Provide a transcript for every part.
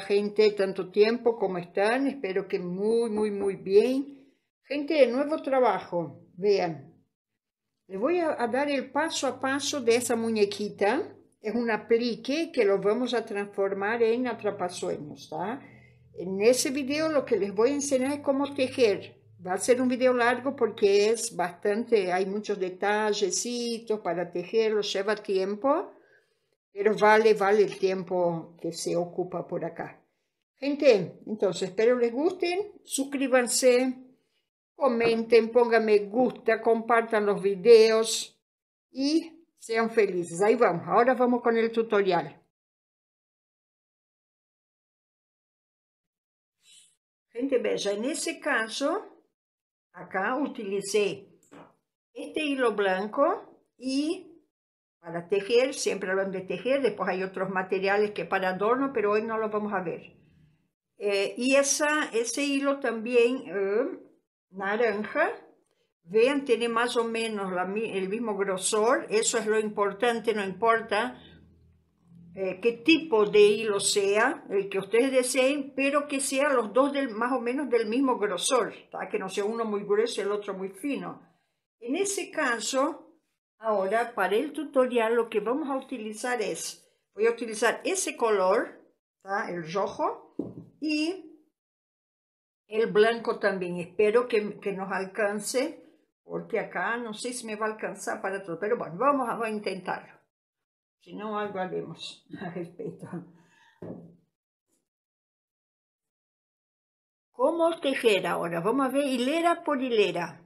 gente tanto tiempo? como están? Espero que muy, muy, muy bien. Gente de nuevo trabajo, vean. le voy a, dar el paso a paso de esa muñequita. Es un aplique que lo vamos a transformar en atrapasueños, ¿ah? En ese video lo que les voy a enseñar es cómo tejer. Va a ser un video largo porque es bastante, hay muchos detallecitos para tejerlo, lleva tiempo pero vale, vale el tiempo que se ocupa por acá. Gente, entonces, espero les gusten, suscríbanse, comenten, pongan me gusta, compartan los videos y sean felices. Ahí vamos, ahora vamos con el tutorial. Gente bella, en ese caso, acá utilicé este hilo blanco y para tejer, siempre hablan de tejer, después hay otros materiales que para adorno, pero hoy no los vamos a ver. Eh, y esa, ese hilo también eh, naranja, vean, tiene más o menos el mismo grosor, eso es lo importante, no importa eh, qué tipo de hilo sea, el que ustedes deseen, pero que sean los dos del, más o menos del mismo grosor, para que no sea uno muy grueso y el otro muy fino. En ese caso, Ahora, para el tutorial, lo que vamos a utilizar es, voy a utilizar ese color, el rojo, y el blanco también. Espero que, que, nos alcance, porque acá no sé si me va a alcanzar para todo, pero bueno, vamos a, a intentarlo. Si no, algo haremos al respecto. ¿Cómo tejer ahora? Vamos a ver hilera por hilera.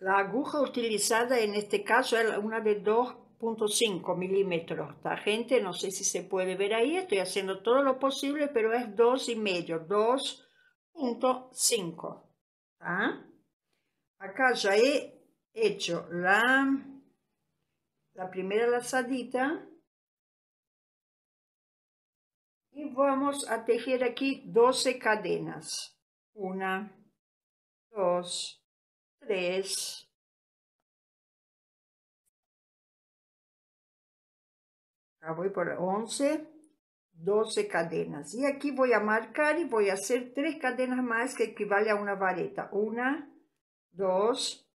La aguja utilizada en este caso es una de 2.5 milímetros. La gente, no sé si se puede ver ahí, estoy haciendo todo lo posible, pero es 2,5, 2.5. ¿Ah? Acá ya he hecho la, la primera lazadita. Y vamos a tejer aquí 12 cadenas. Una, dos, Ah, voy por 11, 12 cadenas. Y aquí voy a marcar y voy a hacer 3 cadenas más que equivale a una vareta. 1, 2,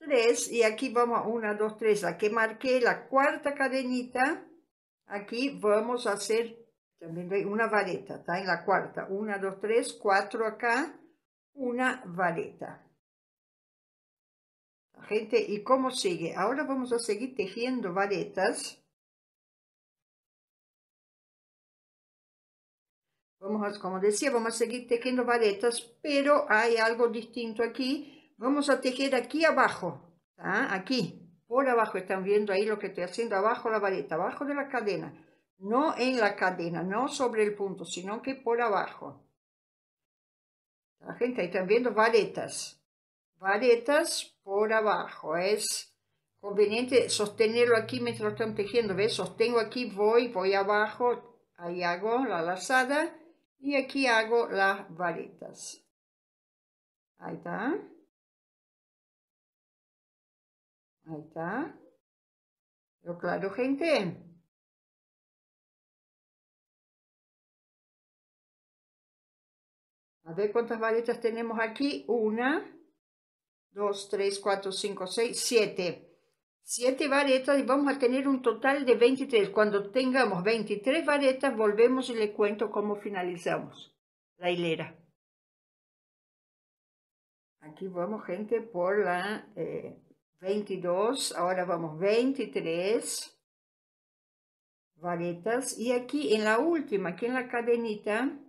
3. Y aquí vamos a 1, 2, 3. Aquí marqué la cuarta cadenita. Aquí vamos a hacer también una vareta. Está en la cuarta. 1, 2, 3, 4 acá. Una vareta gente, ¿y cómo sigue? Ahora vamos a seguir tejiendo varetas. Vamos como decía, vamos a seguir tejiendo varetas, pero hay algo distinto aquí. Vamos a tejer aquí abajo, ¿ah? aquí, por abajo. Están viendo ahí lo que estoy haciendo, abajo la vareta, abajo de la cadena. No en la cadena, no sobre el punto, sino que por abajo. La gente ahí están viendo varetas varetas por abajo. Es conveniente sostenerlo aquí mientras lo están tejiendo. ¿Ves? Sostengo aquí, voy, voy abajo, ahí hago la lazada y aquí hago las varetas. Ahí está. Ahí está. pero claro, gente? A ver cuántas varetas tenemos aquí. Una, 2, 3, 4, 5, 6, 7. 7 varetas y vamos a tener un total de 23. Cuando tengamos 23 varetas, volvemos y le cuento cómo finalizamos la hilera. Aquí vamos, gente, por la 22. Eh, Ahora vamos 23 varetas. Y aquí en la última, aquí en la cadenita,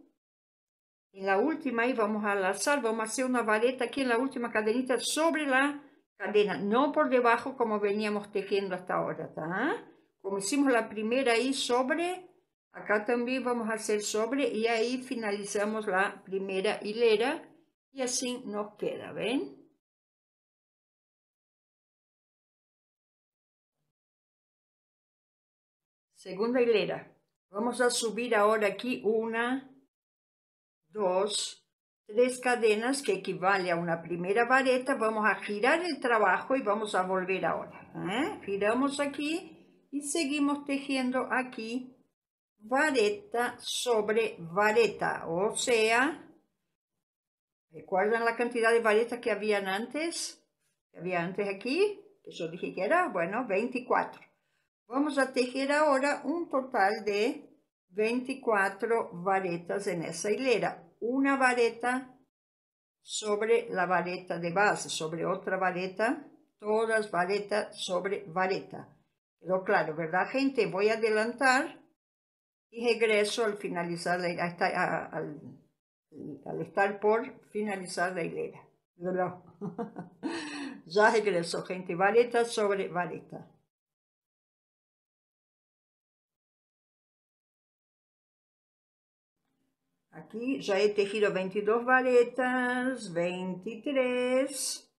en la última y vamos a alzar, vamos a hacer una vareta aquí en la última cadenita sobre la cadena, no por debajo como veníamos tejiendo hasta ahora, ¿está? Como hicimos la primera ahí sobre, acá también vamos a hacer sobre y ahí finalizamos la primera hilera y así nos queda, ¿ven? Segunda hilera. Vamos a subir ahora aquí una, Dos, tres cadenas que equivale a una primera vareta. Vamos a girar el trabajo y vamos a volver ahora. ¿eh? Giramos aquí y seguimos tejiendo aquí vareta sobre vareta, o sea, ¿recuerdan la cantidad de varetas que habían antes? Que había antes aquí, que yo dije que era, bueno, 24. Vamos a tejer ahora un total de 24 varetas en esa hilera, una vareta sobre la vareta de base, sobre otra vareta, todas varetas sobre vareta. Quedó claro, ¿verdad, gente? Voy a adelantar y regreso al finalizar la hilera, al, estar por finalizar la hilera. ya regreso, gente, vareta sobre vareta. Aquí ya he tejido 22 varetas, 23.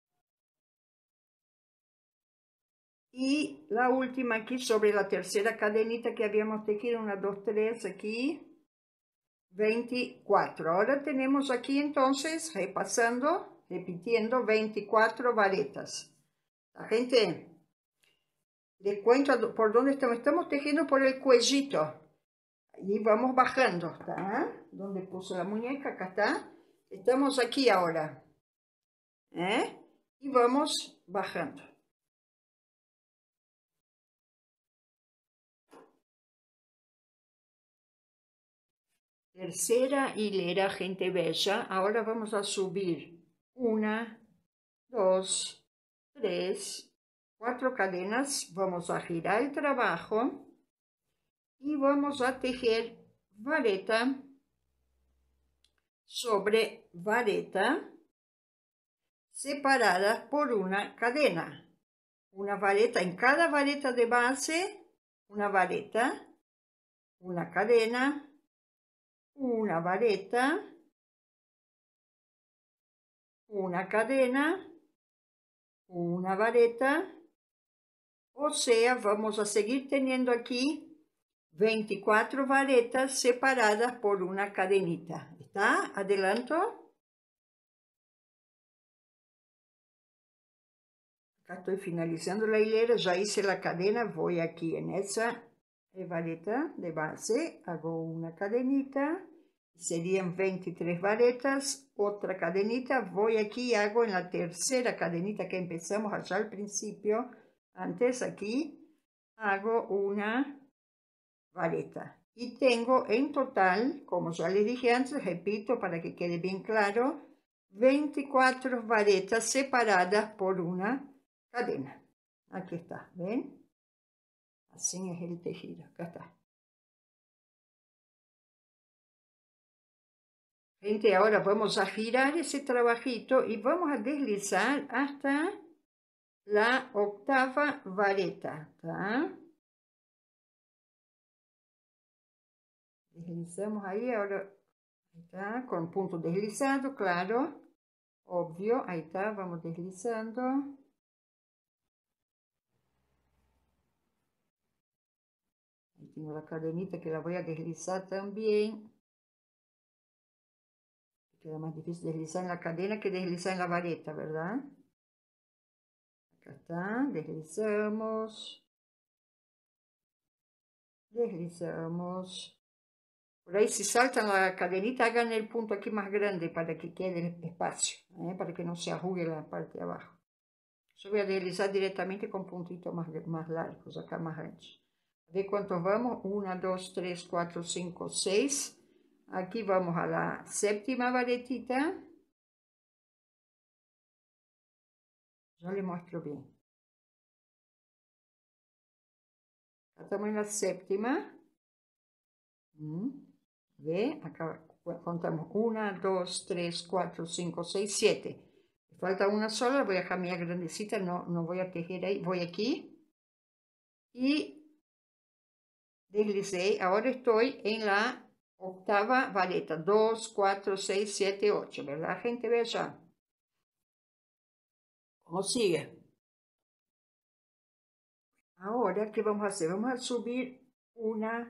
Y la última aquí sobre la tercera cadenita que habíamos tejido, una, dos, tres, aquí. 24. Ahora tenemos aquí entonces, repasando, repitiendo, 24 varetas. La gente le cuenta por dónde estamos. Estamos tejiendo por el cuellito y vamos bajando hasta ¿eh? donde puso la muñeca, acá está. Estamos aquí ahora. ¿eh? Y vamos bajando. Tercera hilera, gente bella. Ahora vamos a subir una, dos, tres, cuatro cadenas. Vamos a girar el trabajo y vamos a tejer vareta sobre vareta separadas por una cadena. Una vareta en cada vareta de base, una vareta, una cadena, una vareta, una cadena, una vareta. O sea, vamos a seguir teniendo aquí 24 varetas separadas por una cadenita. ¿Está? Adelanto. Acá estoy finalizando la hilera, ya hice la cadena, voy aquí en esa eh, vareta de base, hago una cadenita, serían 23 varetas, otra cadenita, voy aquí y hago en la tercera cadenita que empezamos allá al principio, antes aquí, hago una vareta Y tengo en total, como ya les dije antes, repito para que quede bien claro, 24 varetas separadas por una cadena. Aquí está, ¿ven? Así es el tejido, acá está. Gente, ahora vamos a girar ese trabajito y vamos a deslizar hasta la octava vareta, Deslizamos ahí, ahora, ¿está? punto punto deslizado, claro. obvio, ahí está, vamos deslizando. Ahí tengo la cadenita que la voy a deslizar también. Queda más difícil deslizar en la cadena que deslizar en la vareta, ¿verdad? Acá está, deslizamos. Deslizamos. Por ahí si saltan la cadenita, hagan el punto aquí más grande para que quede el espacio, ¿eh? para que no se arrugue la parte de abajo. Yo voy a realizar directamente con puntitos más, más largos, acá más anchos. A ver cuántos vamos. 1, dos, tres, cuatro, cinco, seis. Aquí vamos a la séptima varetita. Ya le muestro bien. Estamos en la séptima. Mm. ¿Ve? Acá contamos 1, 2, 3, 4, 5, 6, 7. Falta una sola, voy a dejar mi grandecita, no, no voy a tejer ahí, voy aquí. Y deslicé, ahora estoy en la octava vareta, 2, 4, 6, 7, 8, ¿verdad gente? Ve allá. ¿Cómo sigue? Ahora, ¿qué vamos a hacer? Vamos a subir una,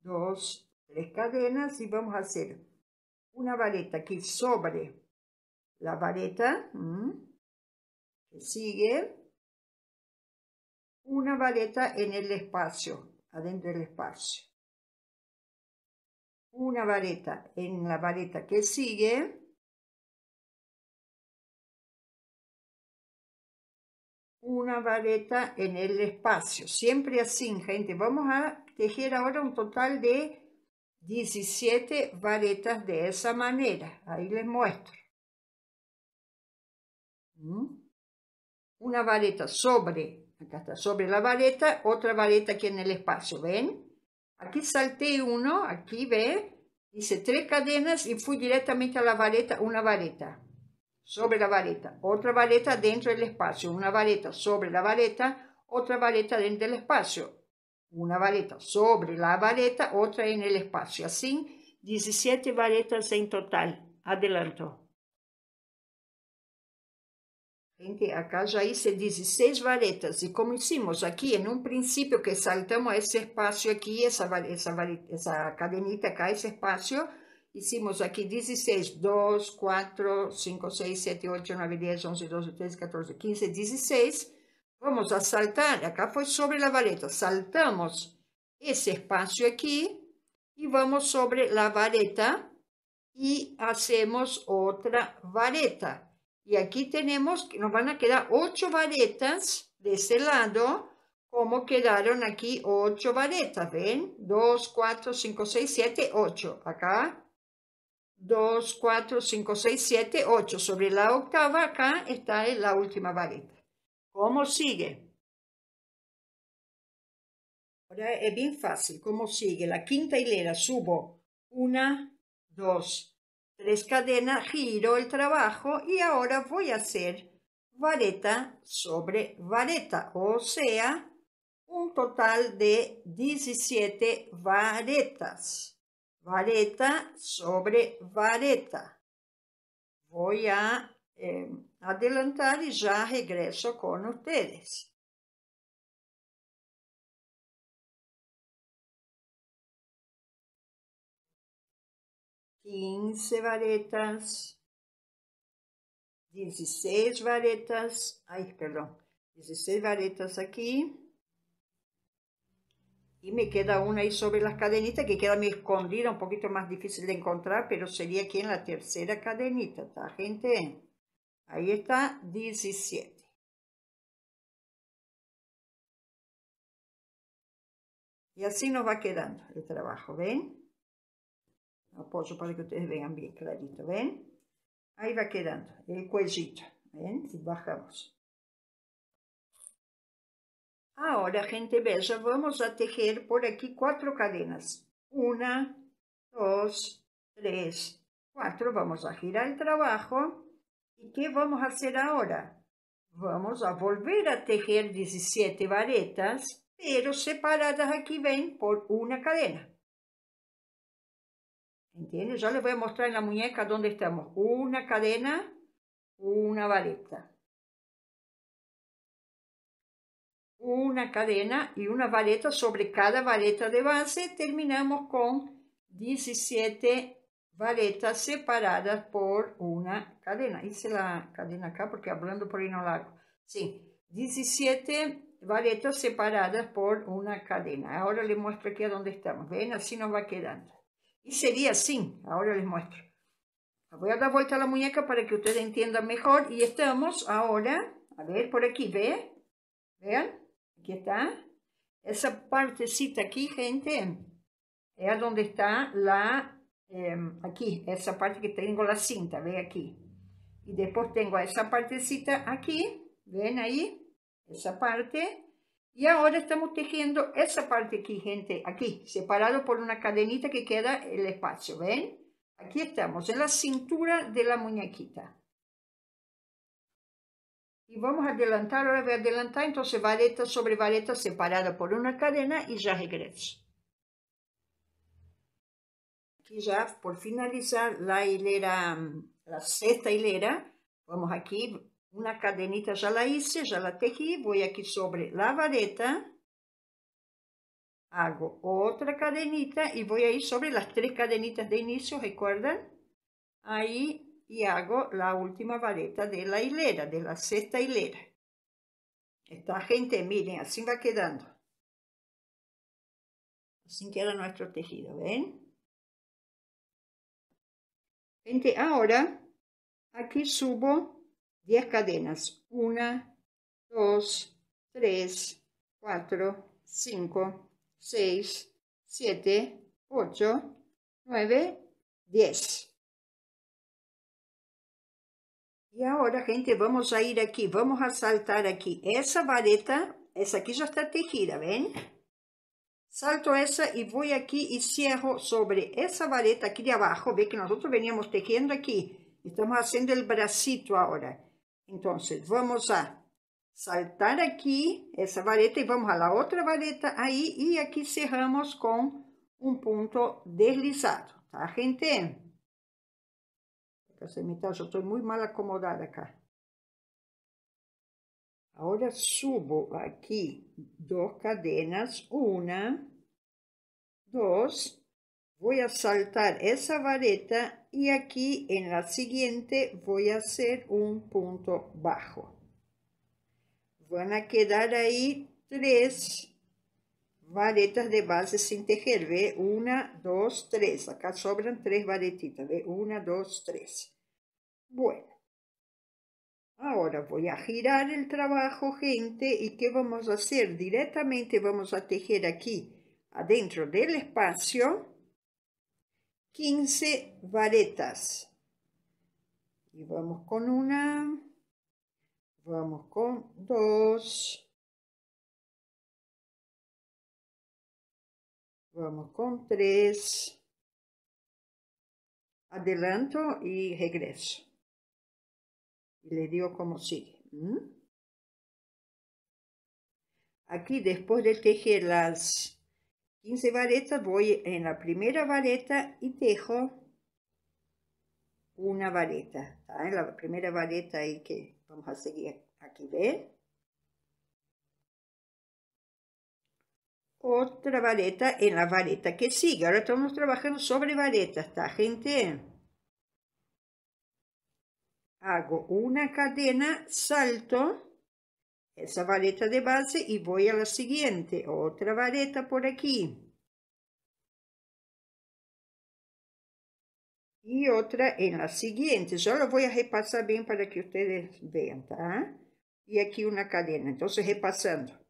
dos, tres cadenas y vamos a hacer una vareta que sobre la vareta que sigue una vareta en el espacio, adentro del espacio. Una vareta en la vareta que sigue. Una vareta en el espacio. Siempre así, gente. Vamos a tejer ahora un total de 17 varetas de esa manera. Ahí les muestro. ¿Mm? Una vareta sobre, acá está, sobre la vareta, otra vareta aquí en el espacio, ¿ven? Aquí salté uno, aquí ve, hice tres cadenas y fui directamente a la vareta, una vareta, sobre la vareta, otra vareta dentro del espacio, una vareta sobre la vareta, otra vareta dentro del espacio, una vareta sobre la vareta, otra en el espacio. Así, 17 varetas en total. Adelanto. Gente, acá ya hice 16 varetas y como hicimos aquí en un principio que saltamos ese espacio aquí, esa, esa, esa cadenita acá, ese espacio, hicimos aquí 16, 2, 4, 5, 6, 7, 8, 9, 10, 11, 12, 13, 14, 15, 16 Vamos a saltar, acá fue sobre la vareta, saltamos ese espacio aquí y vamos sobre la vareta y hacemos otra vareta. Y aquí tenemos, nos van a quedar ocho varetas de este lado, como quedaron aquí ocho varetas, ¿ven? 2, 4, 5, 6, 7, 8. Acá, 2, 4, 5, 6, 7, 8. Sobre la octava acá está la última vareta. ¿Cómo sigue? Ahora es bien fácil. ¿Cómo sigue? La quinta hilera subo una, dos, tres cadenas, giro el trabajo y ahora voy a hacer vareta sobre vareta, o sea, un total de 17 varetas. Vareta sobre vareta. Voy a eh, adelantar y ya regreso con ustedes. Quince varetas, dieciséis varetas, ay, perdón, dieciséis varetas aquí. Y me queda una ahí sobre las cadenitas que queda mi escondida, un poquito más difícil de encontrar, pero sería aquí en la tercera cadenita, ¿está, gente? Ahí está 17. Y así nos va quedando el trabajo, ¿ven? Apoyo para que ustedes vean bien clarito, ¿ven? Ahí va quedando el cuellito, ¿ven? Si bajamos. Ahora, gente bella, vamos a tejer por aquí cuatro cadenas. Una, dos, tres, cuatro. Vamos a girar el trabajo. ¿Y qué vamos a hacer ahora? Vamos a volver a tejer 17 varetas, pero separadas aquí ven por una cadena. ¿Entiendes? Ya les voy a mostrar en la muñeca dónde estamos. Una cadena, una vareta. Una cadena y una vareta sobre cada vareta de base. Terminamos con 17 varetas separadas por una cadena. Hice la cadena acá porque hablando por ahí no hago. Sí, 17 varetas separadas por una cadena. Ahora les muestro aquí a dónde estamos. Ven, así nos va quedando. Y sería así, ahora les muestro. Voy a dar vuelta a la muñeca para que ustedes entiendan mejor. Y estamos ahora, a ver, por aquí, ¿ve? Vean, aquí está. Esa partecita aquí, gente, es donde está la Em, aquí, esa parte que tengo la cinta, ve aquí. Y después tengo esa partecita aquí, ven ahí, esa parte. Y ahora estamos tejiendo esa parte aquí, gente, aquí, separado por una cadenita que queda el espacio, ¿ven? Aquí estamos, en la cintura de la muñequita. Y vamos a adelantar, ahora voy a adelantar, entonces vareta sobre vareta separada por una cadena y ya regreso. Y ya por finalizar la hilera, la sexta hilera, vamos aquí, una cadenita ya la hice, ya la tejí, voy aquí sobre la vareta, hago otra cadenita y voy a ir sobre las tres cadenitas de inicio, ¿recuerdan? Ahí y hago la última vareta de la hilera, de la sexta hilera. Esta gente, miren, así va quedando. Así queda nuestro tejido, ¿ven? Gente, ahora aquí subo 10 cadenas. 1, 2, 3, 4, 5, 6, 7, 8, 9, 10. y ahora gente, vamos a ir aquí vamos a saltar aquí esa vareta, Esa aquí ya está tejida, ven salto esa y voy aquí y cierro sobre esa vareta aquí de abajo, ve que nosotros veníamos tejiendo aquí, estamos haciendo el bracito ahora. Entonces vamos a saltar aquí esa vareta y vamos a la otra vareta ahí y aquí cerramos con un punto deslizado, ¿tá gente? Yo estoy muy mal acomodada acá. Ahora subo aquí dos cadenas, una, dos, voy a saltar esa vareta y aquí en la siguiente voy a hacer un punto bajo. Van a quedar ahí tres varetas de base sin tejer, ¿ve? Una, dos, tres. Acá sobran tres varetitas, ¿ve? Una, dos, tres. Bueno. Ahora voy a girar el trabajo, gente, y ¿qué vamos a hacer? Directamente vamos a tejer aquí, adentro del espacio, 15 varetas. Y vamos con una, vamos con dos, vamos con tres, adelanto y regreso y les digo cómo sigue. Aquí después de tejer las 15 varetas voy en la primera vareta y tejo una vareta. En la primera vareta ahí que vamos a seguir aquí, ¿ven? Otra vareta en la vareta que sigue. Ahora estamos trabajando sobre varetas, ¿está gente? hago una cadena, salto esa vareta de base y voy a la siguiente, otra vareta por aquí. Y otra en la siguiente. Yo lo voy a repasar bien para que ustedes vean, ¿tá? Y aquí una cadena. Entonces repasando.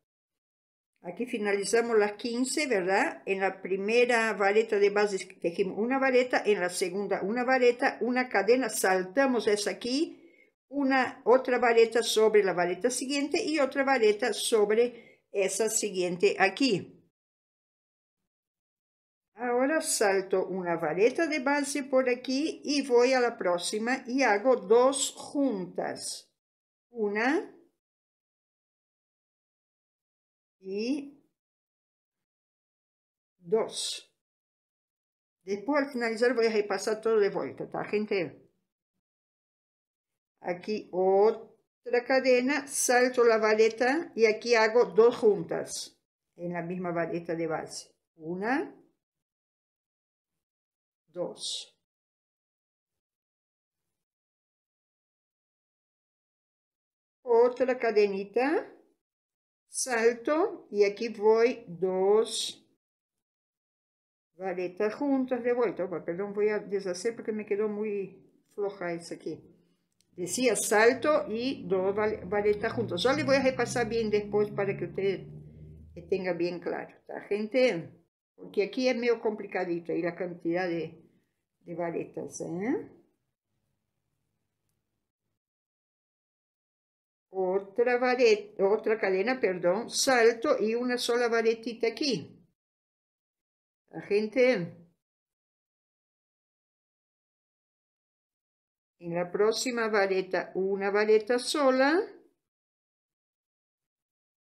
Aquí finalizamos las 15, ¿verdad? En la primera vareta de base tejimos una vareta, en la segunda una vareta, una cadena, saltamos esa aquí, una otra vareta sobre la vareta siguiente y otra vareta sobre esa siguiente aquí. Ahora salto una vareta de base por aquí y voy a la próxima y hago dos juntas. Una, y dos. Después al finalizar voy a repasar todo de vuelta, ¿tá, gente? Aquí otra cadena, salto la vareta y aquí hago dos juntas en la misma vareta de base. Una, dos. Otra cadenita salto y aquí voy dos varetas juntas de vuelta. perdón, voy a deshacer porque me quedó muy floja esa aquí. Decía salto y dos varetas juntas. Yo le voy a repasar bien después para que usted tenga bien claro. La gente, porque aquí es medio complicadito y la cantidad de, de varetas. ¿eh? otra, vareta, otra cadena, perdón, salto y una sola varetita aquí. La gente... En la próxima vareta, una vareta sola,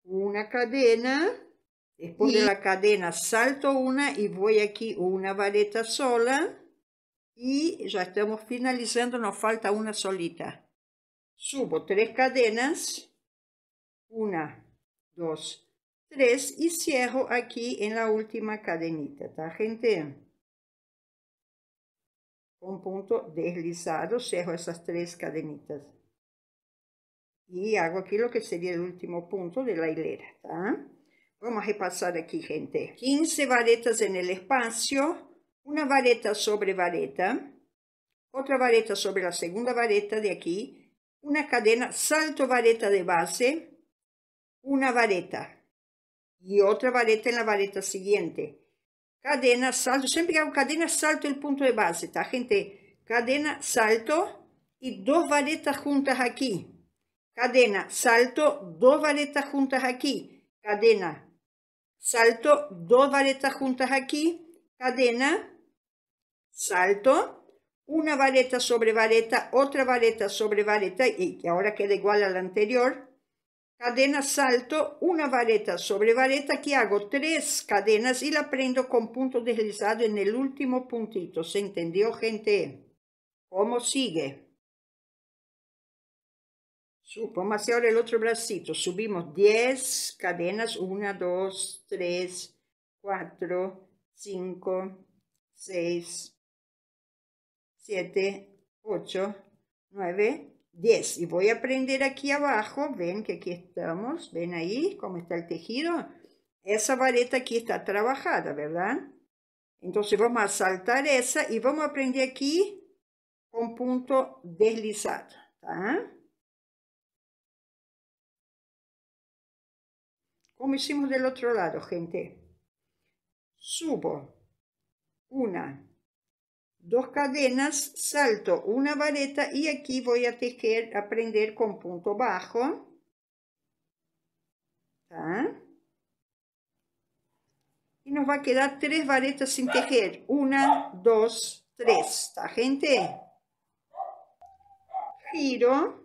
una cadena, después de la cadena salto una y voy aquí una vareta sola y ya estamos finalizando, nos falta una solita subo tres cadenas, una, dos, tres y cierro aquí en la última cadenita, ¿está, gente? Un punto deslizado, cierro esas tres cadenitas. Y hago aquí lo que sería el último punto de la hilera, Vamos a repasar aquí, gente. 15 varetas en el espacio, una vareta sobre vareta, otra vareta sobre la segunda vareta de aquí, una cadena, salto vareta de base, una vareta y otra vareta en la vareta siguiente. Cadena, salto, siempre que hago cadena, salto el punto de base, ¿está gente? Cadena, salto y dos varetas juntas aquí. Cadena, salto, dos varetas juntas aquí. Cadena, salto, dos varetas juntas aquí. Cadena, salto, una vareta sobre vareta, otra vareta sobre vareta, y que ahora queda igual a la anterior, cadena salto, una vareta sobre vareta, que hago tres cadenas y la prendo con punto deslizado en el último puntito. ¿Se entendió, gente? ¿Cómo sigue? más ahora el otro bracito. Subimos diez cadenas, Una, dos, tres, cuatro, cinco, seis... 7, 8, 9, 10. Y voy a prender aquí abajo, ven que aquí estamos, ven ahí cómo está el tejido. Esa vareta aquí está trabajada, ¿verdad? Entonces vamos a saltar esa y vamos a aprender aquí con punto deslizado. Como hicimos del otro lado, gente. Subo una, dos cadenas, salto una vareta y aquí voy a tejer, a prender con punto bajo. Y nos va a quedar tres varetas sin tejer. Una, dos, tres. ¿Está, gente? Giro.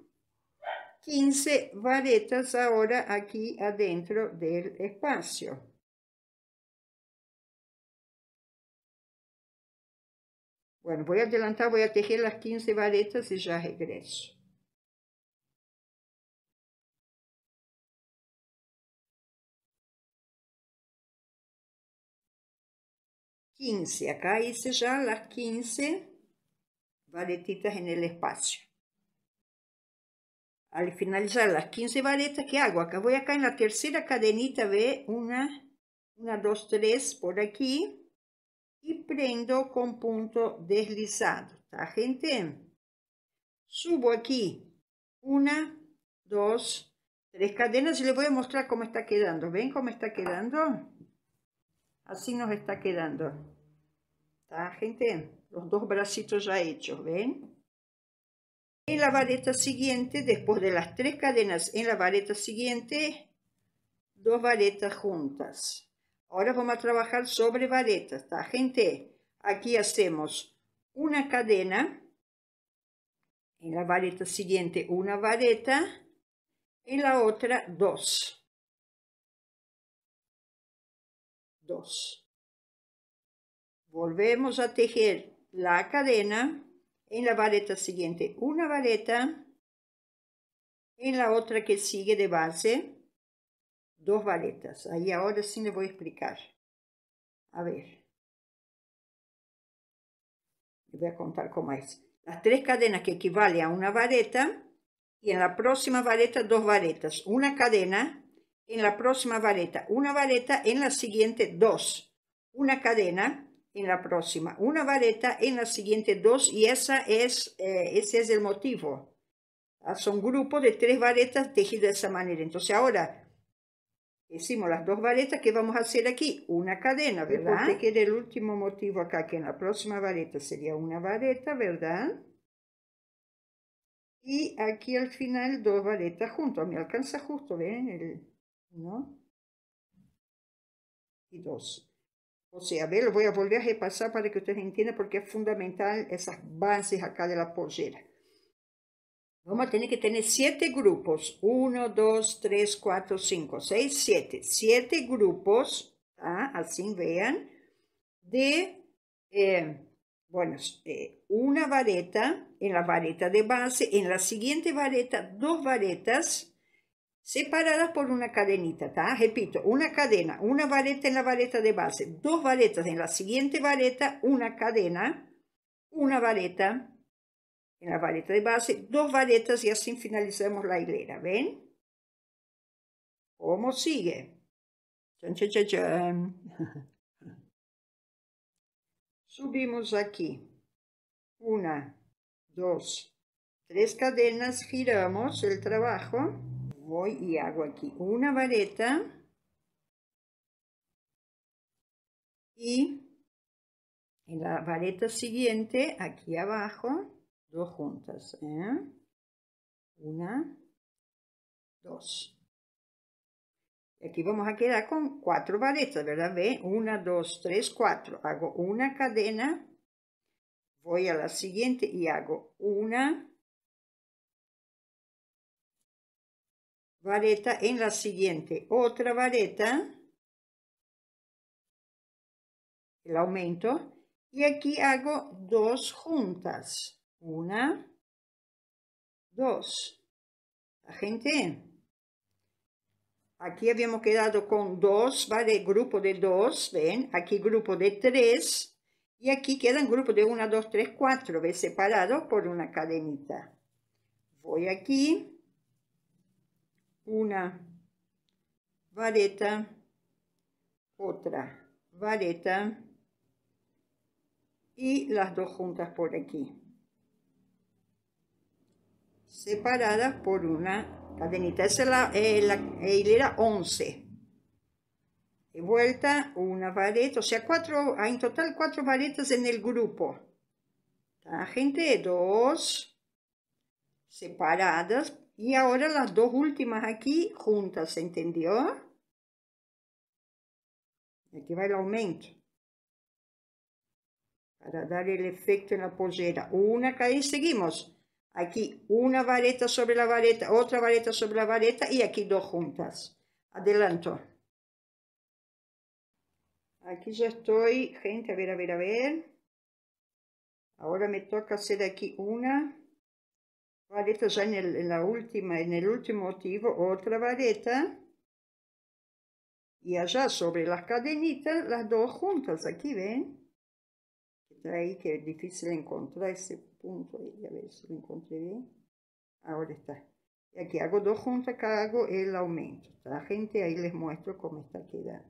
15 varetas ahora aquí adentro del espacio. Bueno, voy a adelantar, voy a tejer las 15 varetas y ya regreso. 15, acá hice ya las 15 varetitas en el espacio. Al finalizar las 15 varetas, ¿qué hago? Acá voy acá en la tercera cadenita, ve, una, una, dos, tres, por aquí y prendo con punto deslizado. ¿Está, gente? Subo aquí una, dos, tres cadenas y les voy a mostrar cómo está quedando. ¿Ven cómo está quedando? Así nos está quedando. ¿Está, gente? Los dos bracitos ya hechos, ¿ven? En la vareta siguiente, después de las tres cadenas en la vareta siguiente, dos varetas juntas. Ahora vamos a trabajar sobre varetas, ¿está Gente, aquí hacemos una cadena, en la vareta siguiente una vareta, en la otra dos. Dos. Volvemos a tejer la cadena, en la vareta siguiente una vareta, en la otra que sigue de base, dos varetas. Ahí ahora sí le voy a explicar. A ver. le voy a contar cómo es. Las tres cadenas que equivalen a una vareta y en la próxima vareta dos varetas. Una cadena, en la próxima vareta una vareta, en la siguiente dos. Una cadena, en la próxima una vareta, en la siguiente dos y esa es, eh, ese es el motivo. Ah, son grupos de tres varetas tejidas de esa manera. Entonces ahora hicimos las dos varetas que vamos a hacer aquí, una cadena, ¿verdad? que era el último motivo acá, que en la próxima vareta sería una vareta, ¿verdad? Y aquí al final dos varetas juntos, me alcanza justo, ¿ven? El, Y dos. O sea, a ver, lo voy a volver a repasar para que ustedes entiendan porque es fundamental esas bases acá de la pollera. Vamos a tener que tener siete grupos. Uno, dos, tres, cuatro, cinco, seis, siete. Siete grupos, ¿ah? así vean, de, eh, bueno, eh, una vareta en la vareta de base, en la siguiente vareta dos varetas separadas por una cadenita, Repito, una cadena, una vareta en la vareta de base, dos varetas en la siguiente vareta, una cadena, una vareta en la vareta de base, dos varetas y así finalizamos la hilera, ¿ven? ¿Cómo sigue? Subimos aquí. Una, dos, tres cadenas, giramos el trabajo. Voy y hago aquí una vareta. Y en la vareta siguiente, aquí abajo, dos juntas, ¿eh? Una, dos. Y aquí vamos a quedar con cuatro varetas, ¿verdad? Ve, una, dos, tres, cuatro. Hago una cadena, voy a la siguiente y hago una vareta en la siguiente, otra vareta, el aumento, y aquí hago dos juntas. Una, dos. La gente, aquí habíamos quedado con dos, ¿vale? Grupo de dos, ¿ven? Aquí grupo de tres. Y aquí quedan grupo de una, dos, tres, cuatro, ve Separados por una cadenita. Voy aquí. Una vareta, otra vareta y las dos juntas por aquí separadas por una cadenita. Esa es la, eh, eh, hilera 11. De vuelta, una vareta, o sea, cuatro, hay en total cuatro varetas en el grupo. gente, dos separadas y ahora las dos últimas aquí juntas, ¿se entendió? Aquí va el aumento. Para dar el efecto en la pollera. Una cae y seguimos. Aquí una vareta sobre la vareta, otra vareta sobre la vareta y aquí dos juntas. Adelanto. Aquí ya estoy, gente, a ver, a ver, a ver. Ahora me toca hacer aquí una vareta ya en, la última, en el último motivo, otra vareta. Y allá sobre las cadenitas, las dos juntas, aquí ven. Ahí que es difícil encontrar ese punto y a ver si lo encontré bien. Ahora está. Y aquí hago dos juntas, acá hago el aumento. La gente ahí les muestro cómo está quedando.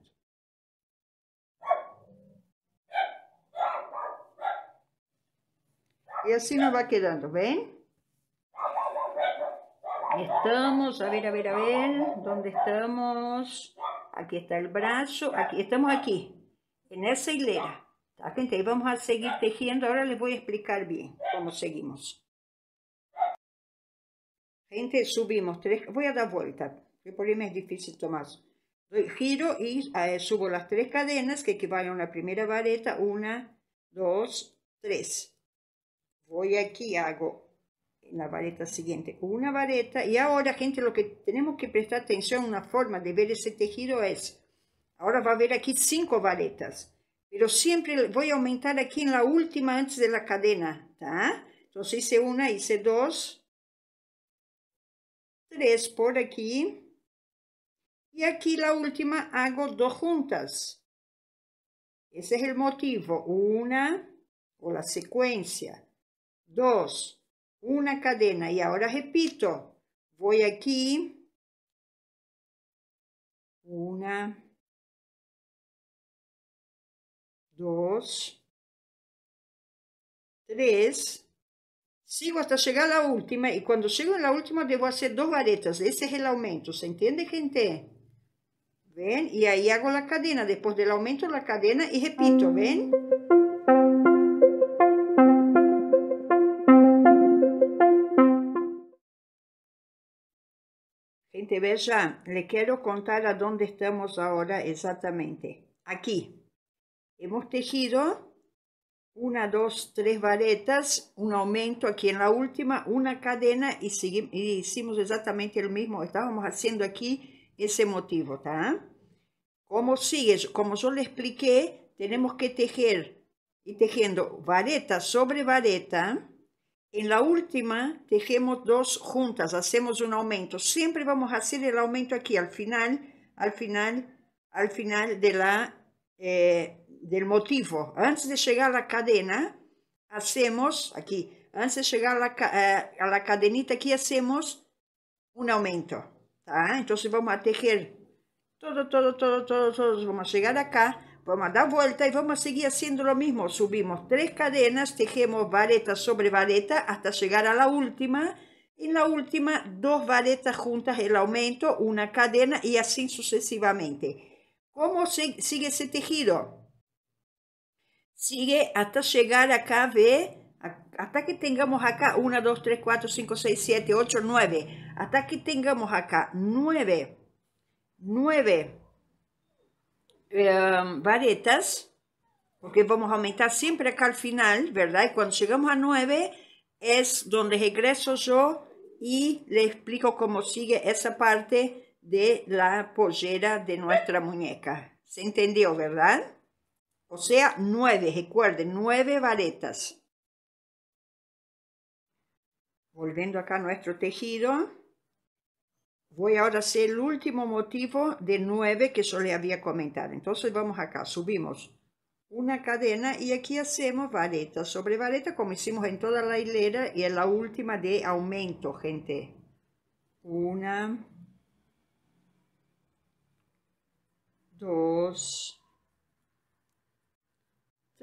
Y así nos va quedando, ¿ven? Estamos, a ver, a ver, a ver, ¿dónde estamos? Aquí está el brazo, aquí, estamos aquí, en esa hilera gente, vamos a seguir tejiendo. Ahora les voy a explicar bien cómo seguimos. Gente, subimos. Tres, voy a dar vuelta, el problema es difícil tomar. giro y eh, subo las tres cadenas que equivalen a la primera vareta. Una, dos, tres. Voy aquí, hago en la vareta siguiente una vareta. Y ahora, gente, lo que tenemos que prestar atención, una forma de ver ese tejido es, ahora va a haber aquí cinco varetas pero siempre voy a aumentar aquí en la última antes de la cadena, ¿tá? Entonces hice una, hice dos, tres por aquí, y aquí la última hago dos juntas. Ese es el motivo, una o la secuencia, dos, una cadena, y ahora repito, voy aquí, una, dos, tres, sigo hasta llegar a la última y cuando llego a la última debo hacer dos varetas, ese es el aumento, ¿se entiende gente? ¿Ven? Y ahí hago la cadena, después del aumento la cadena y repito, ¿ven? Gente, ya? le quiero contar a dónde estamos ahora exactamente. Aquí hemos tejido una, dos, tres varetas, un aumento aquí en la última, una cadena y, hicimos exactamente el mismo, estábamos haciendo aquí ese motivo, ¿está? ¿Cómo sigues? Como yo le expliqué, tenemos que tejer y tejiendo vareta sobre vareta. En la última tejemos dos juntas, hacemos un aumento. Siempre vamos a hacer el aumento aquí al final, al final, al final de la, eh, del motivo. Antes de llegar a la cadena, hacemos aquí, antes de llegar eh, a la, cadenita aquí, hacemos un aumento. Entonces vamos a tejer todo, todo, todo, todo, Vamos a llegar acá, vamos a dar vuelta y vamos a seguir haciendo lo mismo. Subimos tres cadenas, tejemos vareta sobre vareta hasta llegar a la última. En la última, dos varetas juntas, el aumento, una cadena y así sucesivamente. ¿Cómo se, sigue ese tejido? sigue hasta llegar acá, ve, hasta que tengamos acá 1, 2, 3, 4, 5, 6, 7, 8, 9, hasta que tengamos acá 9, 9 em, varetas, porque vamos a aumentar siempre acá al final, ¿verdad? Y cuando llegamos a 9 es donde regreso yo y le explico cómo sigue esa parte de la pollera de nuestra muñeca. ¿Se entendió, verdad? O sea, nueve, recuerden, nueve varetas. Volviendo acá a nuestro tejido, voy ahora a hacer el último motivo de nueve que yo le había comentado. Entonces vamos acá, subimos una cadena y aquí hacemos vareta sobre vareta como hicimos en toda la hilera y en la última de aumento, gente. Una, dos,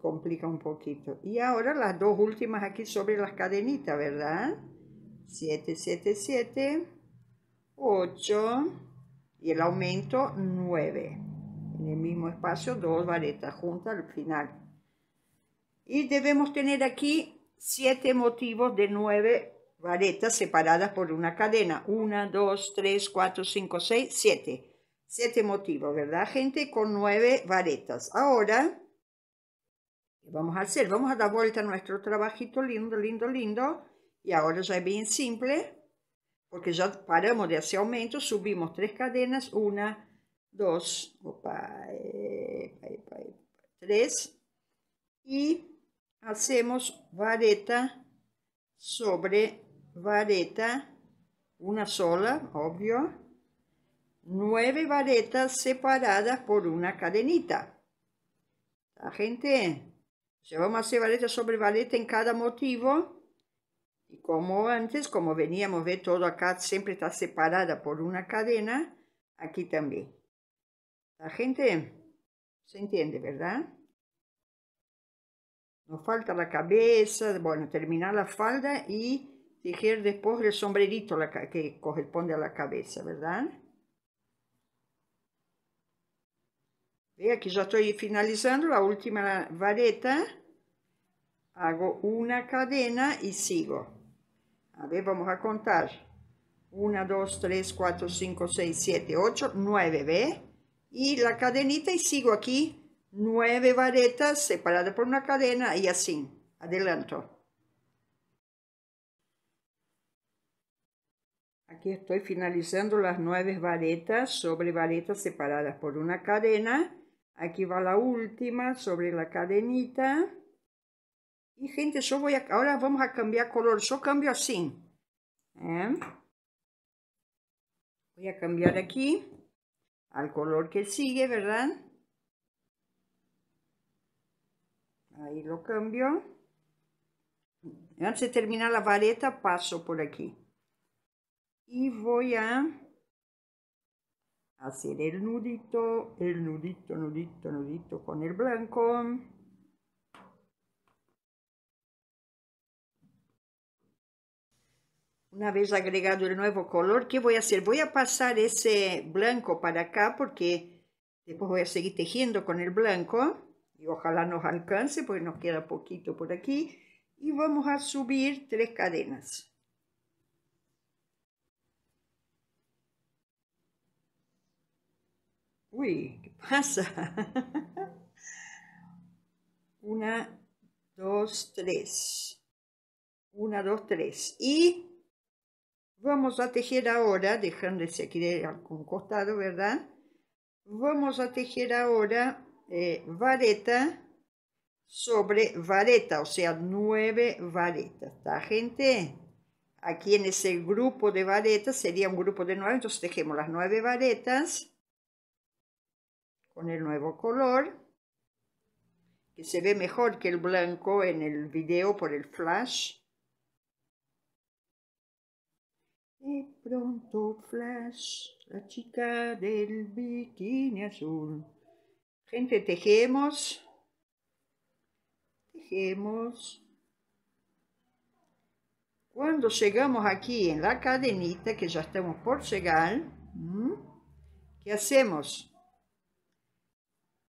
complica un poquito. Y ahora las dos últimas aquí sobre las cadenitas, ¿verdad? 7, 7, 7, 8 y el aumento 9. En el mismo espacio dos varetas juntas al final. Y debemos tener aquí 7 motivos de 9 varetas separadas por una cadena. 1, 2, 3, 4, 5, 6, 7. 7 motivos, ¿verdad, gente? Con 9 varetas. Ahora vamos a hacer? Vamos a dar vuelta a nuestro trabajito lindo, lindo, lindo. Y ahora ya es bien simple, porque ya paramos de hacer aumento, subimos tres cadenas, una, dos, eh, eh, eh, tres, y hacemos vareta sobre vareta, una sola, obvio, nueve varetas separadas por una cadenita. La gente, se vamos a hacer valeta sobre valeta en cada motivo. Y como antes, como veníamos ve todo acá, siempre está separada por una cadena, aquí también. La gente se entiende, ¿verdad? Nos falta la cabeza, bueno, terminar la falda y tejer después el sombrerito que corresponde a la cabeza, ¿verdad? Aquí ya estoy estoy finalizando la última vareta. Hago una cadena y sigo. A ver, vamos a contar. 1, dos, tres, 4, cinco, seis, siete, ocho, nueve, ¿ve? Y la cadenita y sigo aquí. 9 varetas separadas por una cadena y así. Adelanto. Aquí estoy finalizando las nueve varetas sobre varetas separadas por una cadena Aquí va la última sobre la cadenita. Y gente, yo voy a, ahora vamos a cambiar color. Yo cambio así. ¿eh? Voy a cambiar aquí al color que sigue, ¿verdad? Ahí lo cambio. Antes de terminar la vareta, paso por aquí. Y voy a hacer el nudito, el nudito, nudito, nudito con el blanco. Una vez agregado el nuevo color, ¿qué voy a hacer? Voy a pasar ese blanco para acá porque después voy a seguir tejiendo con el blanco. Y ojalá nos alcance, pues nos queda poquito por aquí. Y vamos a subir tres cadenas. Uy, ¿qué pasa? Una, dos, tres. Una, dos, tres. Y vamos a tejer ahora, dejándose aquí algún costado, ¿verdad? Vamos a tejer ahora eh, vareta sobre vareta, o sea, nueve varetas, ¿está gente? Aquí en ese grupo de varetas, sería un grupo de nueve, entonces tejemos las nueve varetas con el nuevo color, que se ve mejor que el blanco en el video por el flash. y pronto flash, la chica del bikini azul. Gente, tejemos. Tejemos. Cuando llegamos aquí en la cadenita, que ya estamos por llegar, ¿qué hacemos?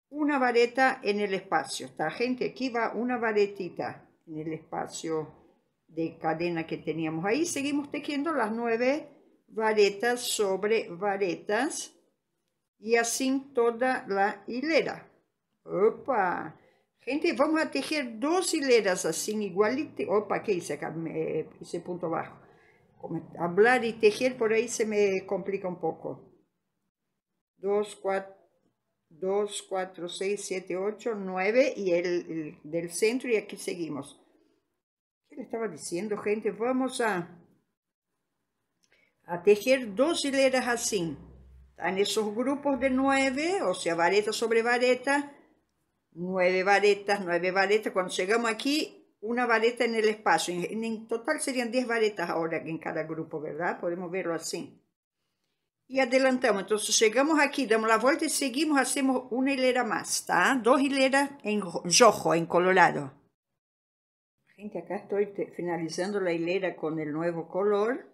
una vareta en el espacio. está gente aquí va una varetita en el espacio de cadena que teníamos ahí. Seguimos tejiendo las nueve varetas sobre varetas y así toda la hilera. ¡Opa! Gente, vamos a tejer dos hileras así igualito Opa, ¿qué hice acá? Me hice punto bajo. hablar y tejer por ahí se me complica un poco. Dos, cuatro. 2, 4, 6, 7, 8, 9 y el, del centro y aquí seguimos. ¿Qué le estaba diciendo, gente? Vamos a, a tejer dos hileras así. En esos grupos de 9, o sea, vareta sobre vareta, 9 varetas, 9 varetas. Cuando llegamos aquí, una vareta en el espacio. En, en total serían 10 varetas ahora en cada grupo, ¿verdad? Podemos verlo así. Y adelantamos. Entonces, llegamos aquí, damos la vuelta y seguimos, hacemos una hilera más, está Dos hileras en Jojo, en Colorado. Gente, acá estoy finalizando la hilera con el nuevo color.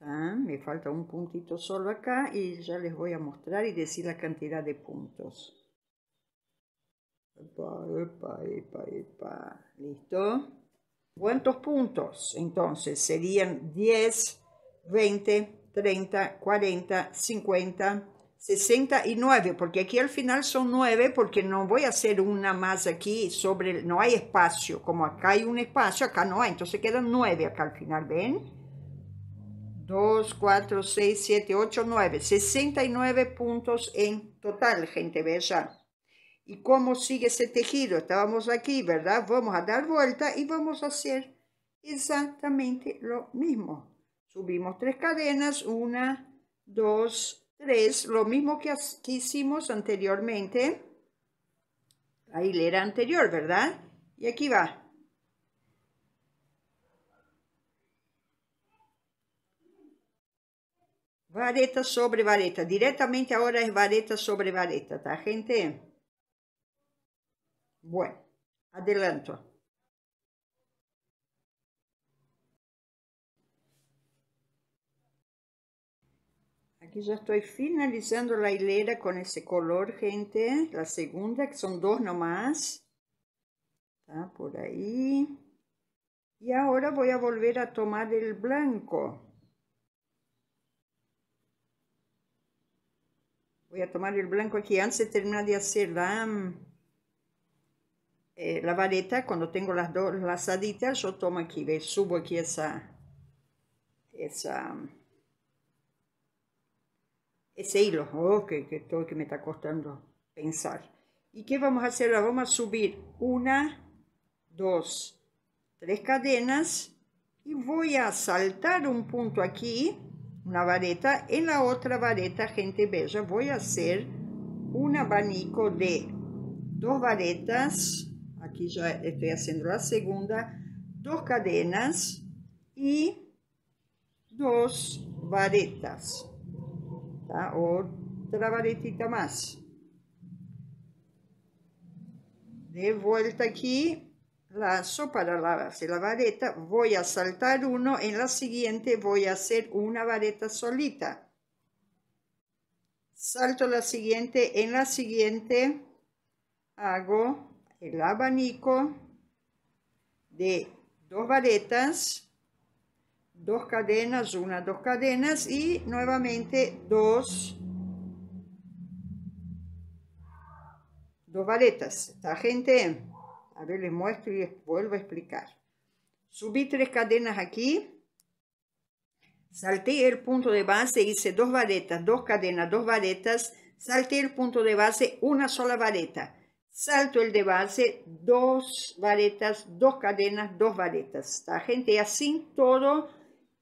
Me falta un puntito solo acá y ya les voy a mostrar y decir la cantidad de puntos. ¿Listo? ¿Cuántos puntos? Entonces serían 10, 20, 30, 40, 50, 69, porque aquí al final son 9, porque no voy a hacer una más aquí sobre, no hay espacio, como acá hay un espacio, acá no hay, entonces quedan 9 acá al final, ¿ven? 2, 4, 6, 7, 8, 9, 69 puntos en total, gente bella. ¿Y cómo sigue ese tejido? Estábamos aquí, ¿verdad? Vamos a dar vuelta y vamos a hacer exactamente lo mismo subimos tres cadenas, una, dos, tres, lo mismo que, hicimos anteriormente, ahí la era anterior, ¿verdad? Y aquí va. Vareta sobre vareta, directamente ahora es vareta sobre vareta, ¿tá, gente? Bueno, adelanto. Aquí ya estoy finalizando la hilera con ese color, gente. La segunda, que son dos nomás. Está por ahí. Y ahora voy a volver a tomar el blanco. Voy a tomar el blanco aquí antes de terminar de hacer la, eh, la vareta. Cuando tengo las dos lazaditas, yo tomo aquí, Subo aquí esa... esa ese hilo oh, que, que, todo, que me está costando pensar. ¿Y qué vamos a hacer? Vamos a subir una, dos, tres cadenas y voy a saltar un punto aquí, una vareta, en la otra vareta, gente bella, voy a hacer un abanico de dos varetas, aquí ya estoy haciendo la segunda, dos cadenas y dos varetas. ¿ah? otra varetita más de vuelta aquí lazo para lavarse la vareta voy a saltar uno en la siguiente voy a hacer una vareta solita salto la siguiente en la siguiente hago el abanico de dos varetas dos cadenas, una, dos cadenas y nuevamente dos, dos varetas. Esta gente, a ver, les muestro y les vuelvo a explicar. Subí tres cadenas aquí, salté el punto de base, hice dos varetas, dos cadenas, dos varetas, salté el punto de base, una sola vareta. Salto el de base, dos varetas, dos cadenas, dos varetas. La gente así todo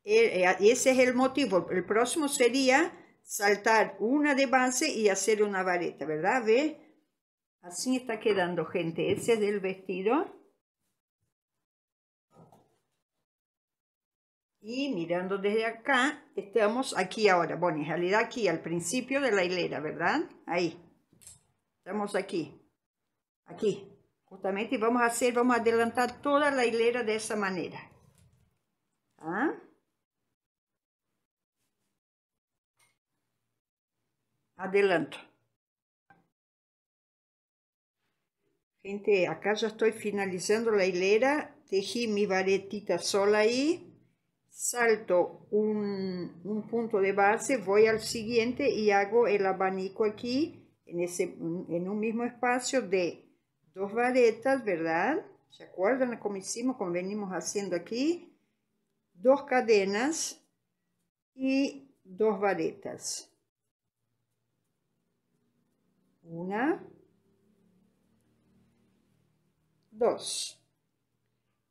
eh, eh, ese es el motivo. El próximo sería saltar una de base y hacer una vareta, ¿verdad? ¿Ve? Así está quedando, gente. Ese es el vestido. Y mirando desde acá, estamos aquí ahora. Bueno, en realidad aquí, al principio de la hilera, ¿verdad? Ahí. Estamos aquí. Aquí. Justamente vamos a hacer, vamos a adelantar toda la hilera de esa manera. ¿Ah? adelanto. Gente, acá ya estoy finalizando la hilera, tejí mi varetita sola ahí, salto un, punto de base, voy al siguiente y hago el abanico aquí, en, ese, en un mismo espacio de dos varetas, ¿verdad? ¿Se acuerdan cómo hicimos, cómo venimos haciendo aquí? Dos cadenas y dos varetas. Una, dos.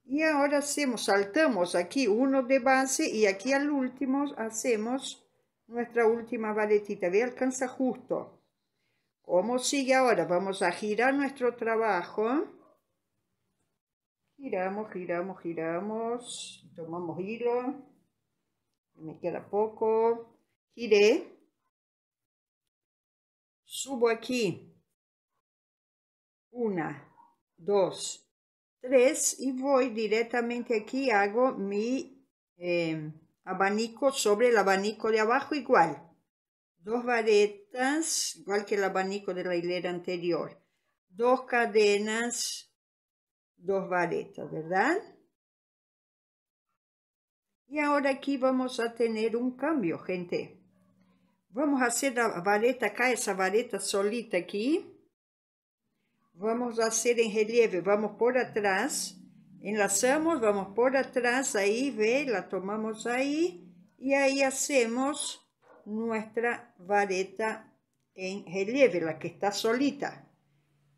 Y ahora hacemos, saltamos aquí uno de base y aquí al último hacemos nuestra última varetita. Ve, alcanza justo. ¿Cómo sigue ahora? Vamos a girar nuestro trabajo. Giramos, giramos, giramos. Tomamos hilo. Me queda poco. Giré. Subo aquí. Una, dos, tres y voy directamente aquí, hago mi em, abanico sobre el abanico de abajo igual. Dos varetas, igual que el abanico de la hilera anterior. Dos cadenas, dos varetas, ¿verdad? Y ahora aquí vamos a tener un cambio, gente. Vamos a hacer la vareta acá, esa vareta solita aquí. Vamos a hacer en relieve, vamos por atrás, enlazamos, vamos por atrás, ahí ve, la tomamos ahí y ahí hacemos nuestra vareta en relieve, la que está solita.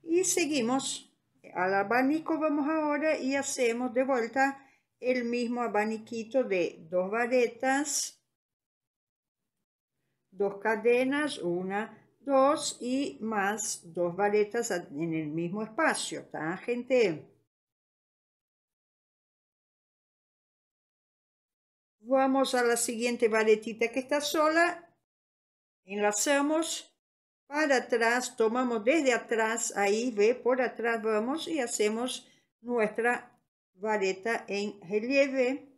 Y seguimos al abanico, vamos ahora y hacemos de vuelta el mismo abaniquito de dos varetas dos cadenas, una, dos y más dos varetas en el mismo espacio, gente? Vamos a la siguiente varetita que está sola, enlazamos para atrás, tomamos desde atrás, ahí ve, por atrás vamos y hacemos nuestra vareta en relieve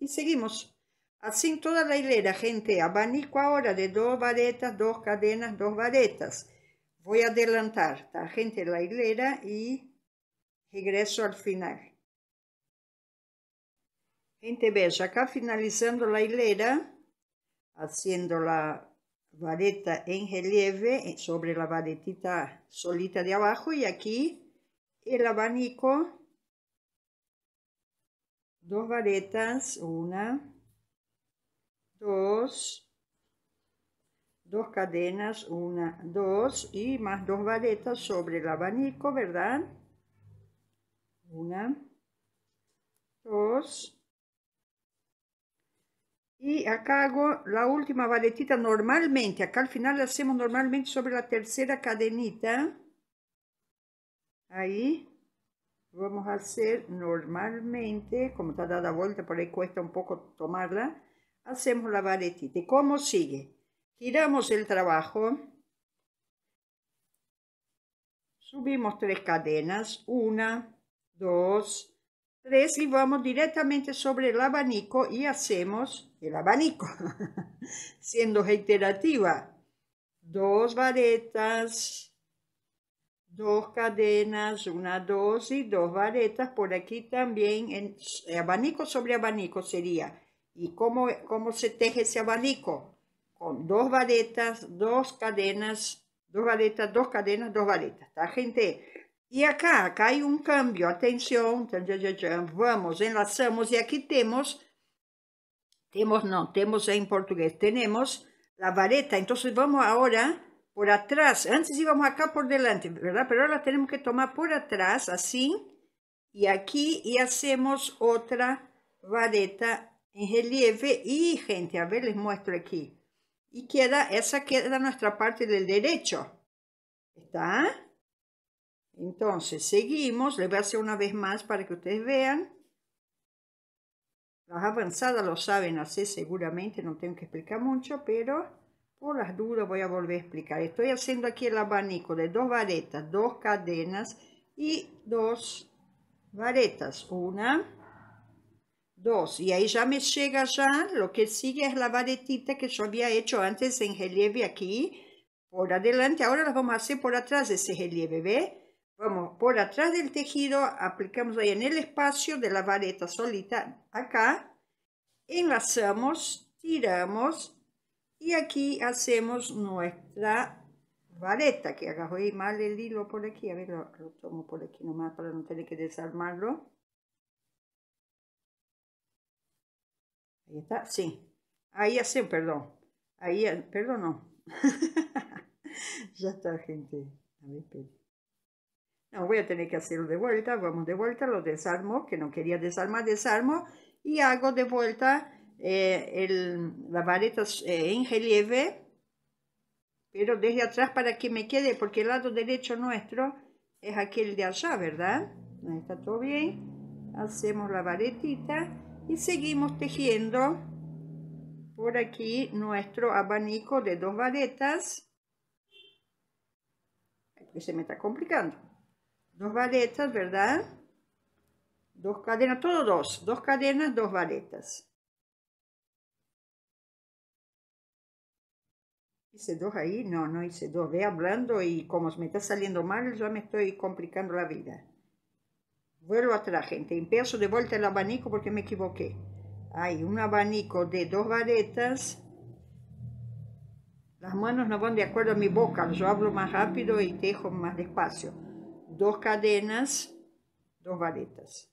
y seguimos. Así toda la hilera, gente, abanico ahora de dos varetas, dos cadenas, dos varetas. Voy a adelantar, la gente, la hilera y regreso al final. Gente, ve acá finalizando la hilera, haciendo la vareta en relieve eh, sobre la varetita solita de abajo y aquí el abanico, dos varetas, una, dos dos cadenas, una dos y más dos varetas sobre el abanico, ¿verdad? una dos y acá hago la última varetita normalmente, acá al final la hacemos normalmente sobre la tercera cadenita. Ahí vamos a hacer normalmente, como está dada vuelta, por ahí cuesta un poco tomarla, hacemos la varetita. cómo sigue? Tiramos el trabajo, subimos tres cadenas, una, dos, tres, y vamos directamente sobre el abanico y hacemos el abanico, siendo reiterativa. Dos varetas, dos cadenas, una, dos y dos varetas. Por aquí también, en, abanico sobre abanico sería ¿Y cómo, cómo se teje ese abanico? Con dos varetas, dos cadenas, dos varetas, dos cadenas, dos varetas, ¿Está, gente? Y acá, acá hay un cambio, atención, vamos, enlazamos y aquí tenemos, tenemos no, tenemos en portugués, tenemos la vareta, entonces vamos ahora por atrás, antes íbamos acá por delante, ¿verdad? Pero ahora tenemos que tomar por atrás, así, y aquí, y hacemos otra vareta en relieve. Y gente, a ver, les muestro aquí. Y queda, esa queda nuestra parte del derecho. ¿Está? Entonces, seguimos. Les voy a hacer una vez más para que ustedes vean. Las avanzadas lo saben hacer seguramente, no tengo que explicar mucho, pero por las dudas voy a volver a explicar. Estoy haciendo aquí el abanico de dos varetas, dos cadenas y dos varetas. Una, dos y ahí ya me llega ya lo que sigue es la varetita que yo había hecho antes en relieve aquí por adelante ahora las vamos a hacer por atrás de ese relieve ve vamos por atrás del tejido aplicamos ahí en el espacio de la vareta solita acá enlazamos tiramos y aquí hacemos nuestra vareta que agarro ahí mal el hilo por aquí a ver lo, lo tomo por aquí nomás para no tener que desarmarlo Ahí está, sí. Ahí hace, perdón. Ahí, eh, perdón, no. ya está, gente. A No, voy a tener que hacerlo de vuelta. Vamos de vuelta, lo desarmo, que no quería desarmar, desarmo. Y hago de vuelta eh, el, la vareta eh, en relieve, pero desde atrás para que me quede, porque el lado derecho nuestro es aquel de allá, ¿verdad? Ahí está todo bien. Hacemos la varetita y seguimos tejiendo por aquí nuestro abanico de dos varetas que se me está complicando dos varetas verdad dos cadenas todo dos dos cadenas dos varetas hice dos ahí no no hice dos ve hablando y como me está saliendo mal ya me estoy complicando la vida Vuelvo atrás, gente. Empiezo de vuelta el abanico porque me equivoqué. Hay un abanico de dos varetas. Las manos no van de acuerdo a mi boca. Yo hablo más rápido y tejo más despacio. Dos cadenas, dos varetas.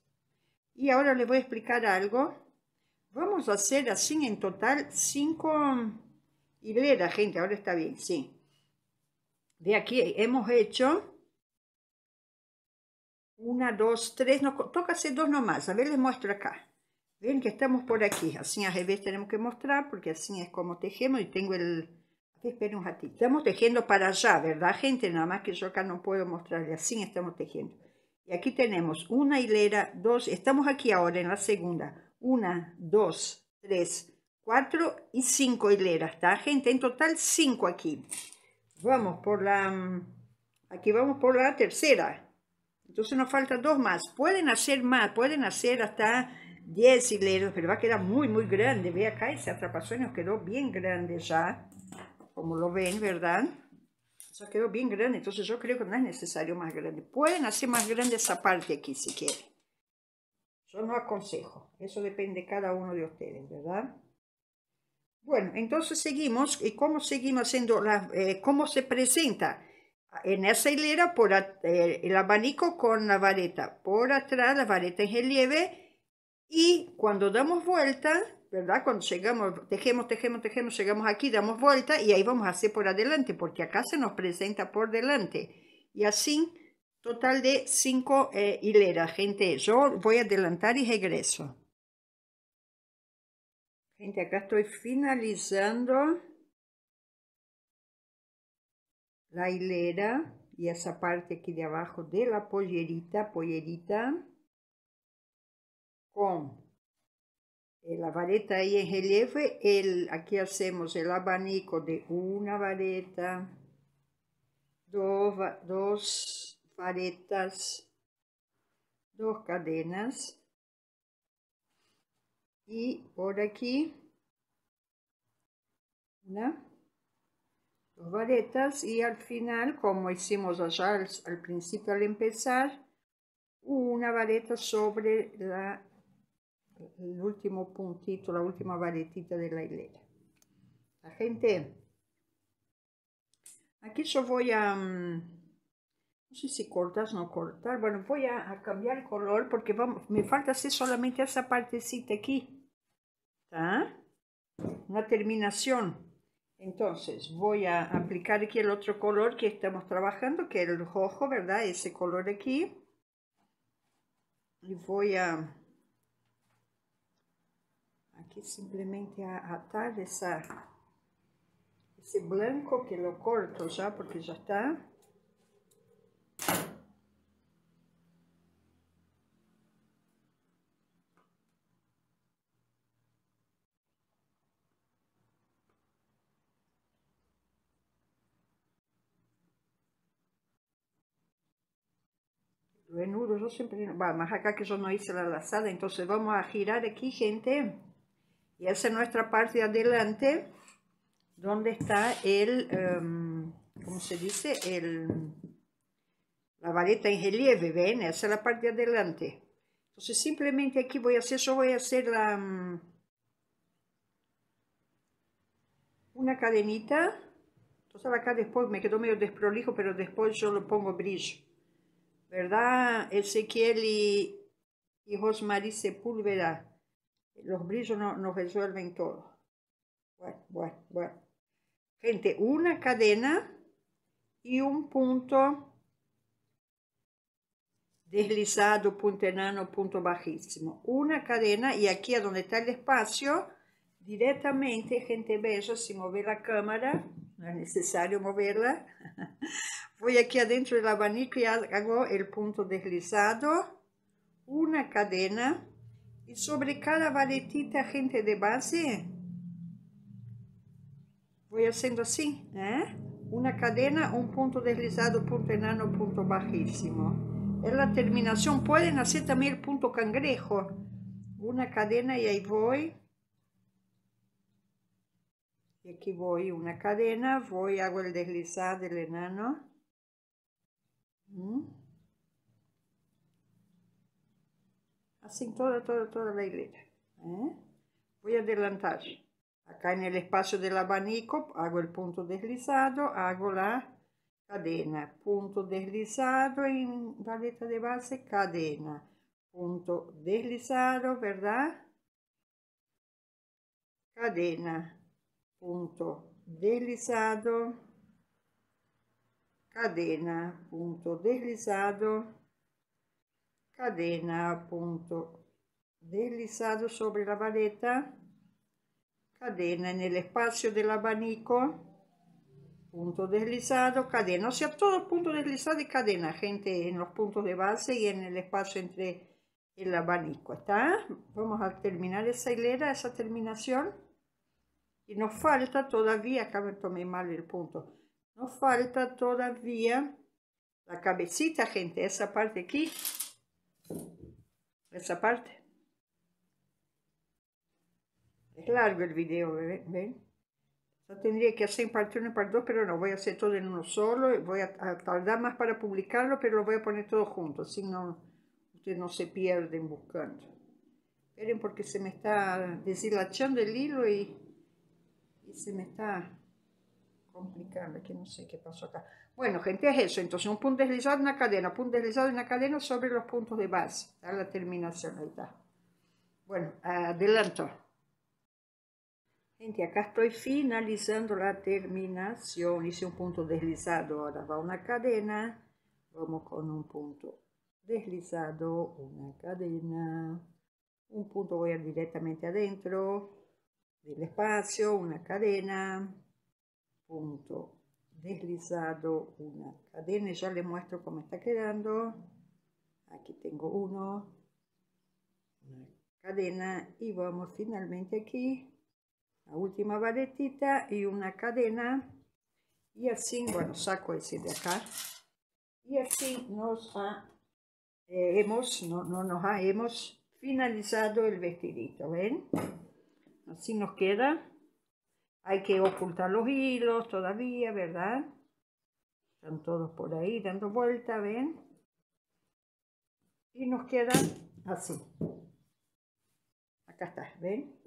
Y ahora les voy a explicar algo. Vamos a hacer así en total cinco hileras, gente. Ahora está bien, sí. De aquí hemos hecho una, dos, tres, no, toca hacer dos nomás. A ver, les muestro acá. Ven que estamos por aquí. Así al revés tenemos que mostrar porque así es como tejemos y tengo el... Esperen un ratito. Estamos tejiendo para allá, ¿verdad, gente? Nada más que yo acá no puedo mostrarle. Así estamos tejiendo. Y aquí tenemos una hilera, dos, estamos aquí ahora en la segunda. Una, dos, tres, cuatro y cinco hileras, ¿está gente? En total cinco aquí. Vamos por la, mm, aquí vamos por la tercera. Entonces nos faltan dos más. Pueden hacer más, pueden hacer hasta 10 hileros, pero va a quedar muy, muy grande. Ve acá, ese nos quedó bien grande ya, como lo ven, ¿verdad? Eso quedó bien grande, entonces yo creo que no es necesario más grande. Pueden hacer más grande esa parte aquí si quieren. Yo no aconsejo, eso depende de cada uno de ustedes, ¿verdad? Bueno, entonces seguimos. ¿Y cómo seguimos haciendo? Eh, ¿Cómo se presenta? en esa hilera por eh, el abanico con la vareta, por atrás la vareta en relieve y cuando damos vuelta, ¿verdad? Cuando llegamos, tejemos, tejemos, tejemos, llegamos aquí, damos vuelta y ahí vamos a hacer por adelante porque acá se nos presenta por delante y así total de cinco eh, hileras. Gente, yo voy a adelantar y regreso. Gente, acá estoy finalizando la hilera y esa parte aquí de abajo de la pollerita, pollerita, con la vareta ahí en relieve, el, aquí hacemos el abanico de una vareta, dos, dos varetas, dos cadenas, y por aquí, una, varetas y al final, como hicimos allá al, principio al empezar, una vareta sobre la, el último puntito, la última varetita de la hilera. La gente, aquí yo voy a, mm, no sé si cortas o no cortar, bueno, voy a, cambiar el color porque vamos, me falta hacer solamente esa partecita aquí, Una terminación. Entonces voy a aplicar aquí el otro color que estamos trabajando, que es el rojo, ¿verdad? Ese color aquí. Y voy a... Aquí simplemente a atar ese blanco que lo corto ya porque ya está. yo siempre, bueno, más acá que yo no hice la lazada, entonces vamos a girar aquí, gente, y hacer nuestra parte adelante, donde está el, em, ¿cómo se dice? El, la vareta en relieve, ¿ven? Esa es la parte de adelante. Entonces simplemente aquí voy a hacer, yo voy a hacer la, em, una cadenita, entonces acá después me quedó medio desprolijo, pero después yo lo pongo brillo. ¿verdad? Ezequiel y, y se Sepúlveda, los brillos no, nos resuelven todo. Bueno, bueno, bueno. Gente, una cadena y un punto deslizado, punto enano, punto bajísimo. Una cadena y aquí a donde está el espacio, directamente, gente bella, si mover la cámara, no es necesario moverla, voy aquí adentro del abanico y hago el punto deslizado, una cadena y sobre cada varetita gente de base voy haciendo así, ¿eh? una cadena, un punto deslizado, punto enano, punto bajísimo. Es la terminación, pueden hacer también el punto cangrejo, una cadena y ahí voy. Y aquí voy una cadena, voy, hago el deslizado del enano. Así toda, toda, toda la hilera. ¿eh? Voy a adelantar. Acá en el espacio del abanico hago el punto deslizado, hago la cadena. Punto deslizado en paleta de base, cadena. Punto deslizado, ¿verdad? Cadena. Punto deslizado cadena, punto deslizado, cadena, punto deslizado sobre la vareta, cadena en el espacio del abanico, punto deslizado, cadena, o sea, todo punto deslizado y cadena, gente, en los puntos de base y en el espacio entre el abanico, ¿está? Vamos a terminar esa hilera, esa terminación, y nos falta todavía, acá me tomé mal el punto, no falta todavía la cabecita, gente, esa parte aquí, esa parte. Es largo el video, ¿ven? Yo tendría que hacer en parte uno y parte dos, pero no, voy a hacer todo en uno solo. Voy a, tardar más para publicarlo, pero lo voy a poner todo junto, así no, ustedes no se pierden buscando. Esperen porque se me está deshilachando el hilo y se me está complicando que no sé qué pasó acá. Bueno, gente, es eso. Entonces, un punto deslizado, una cadena, punto deslizado, una cadena sobre los puntos de base. A la terminación, ahí está. Bueno, adelanto. Gente, acá estoy finalizando la terminación. Hice un punto deslizado, ahora va una cadena. Vamos con un punto deslizado, una cadena. Un punto voy directamente adentro del espacio, una cadena punto deslizado una cadena ya les muestro cómo está quedando aquí tengo uno una cadena y vamos finalmente aquí la última varetita y una cadena y así bueno saco ese de acá y así nos ha, eh, hemos no, no nos ha, hemos finalizado el vestidito ven así nos queda hay que ocultar los hilos todavía, ¿verdad? Están todos por ahí dando vuelta, ¿ven? Y nos queda así. Acá está, ¿ven?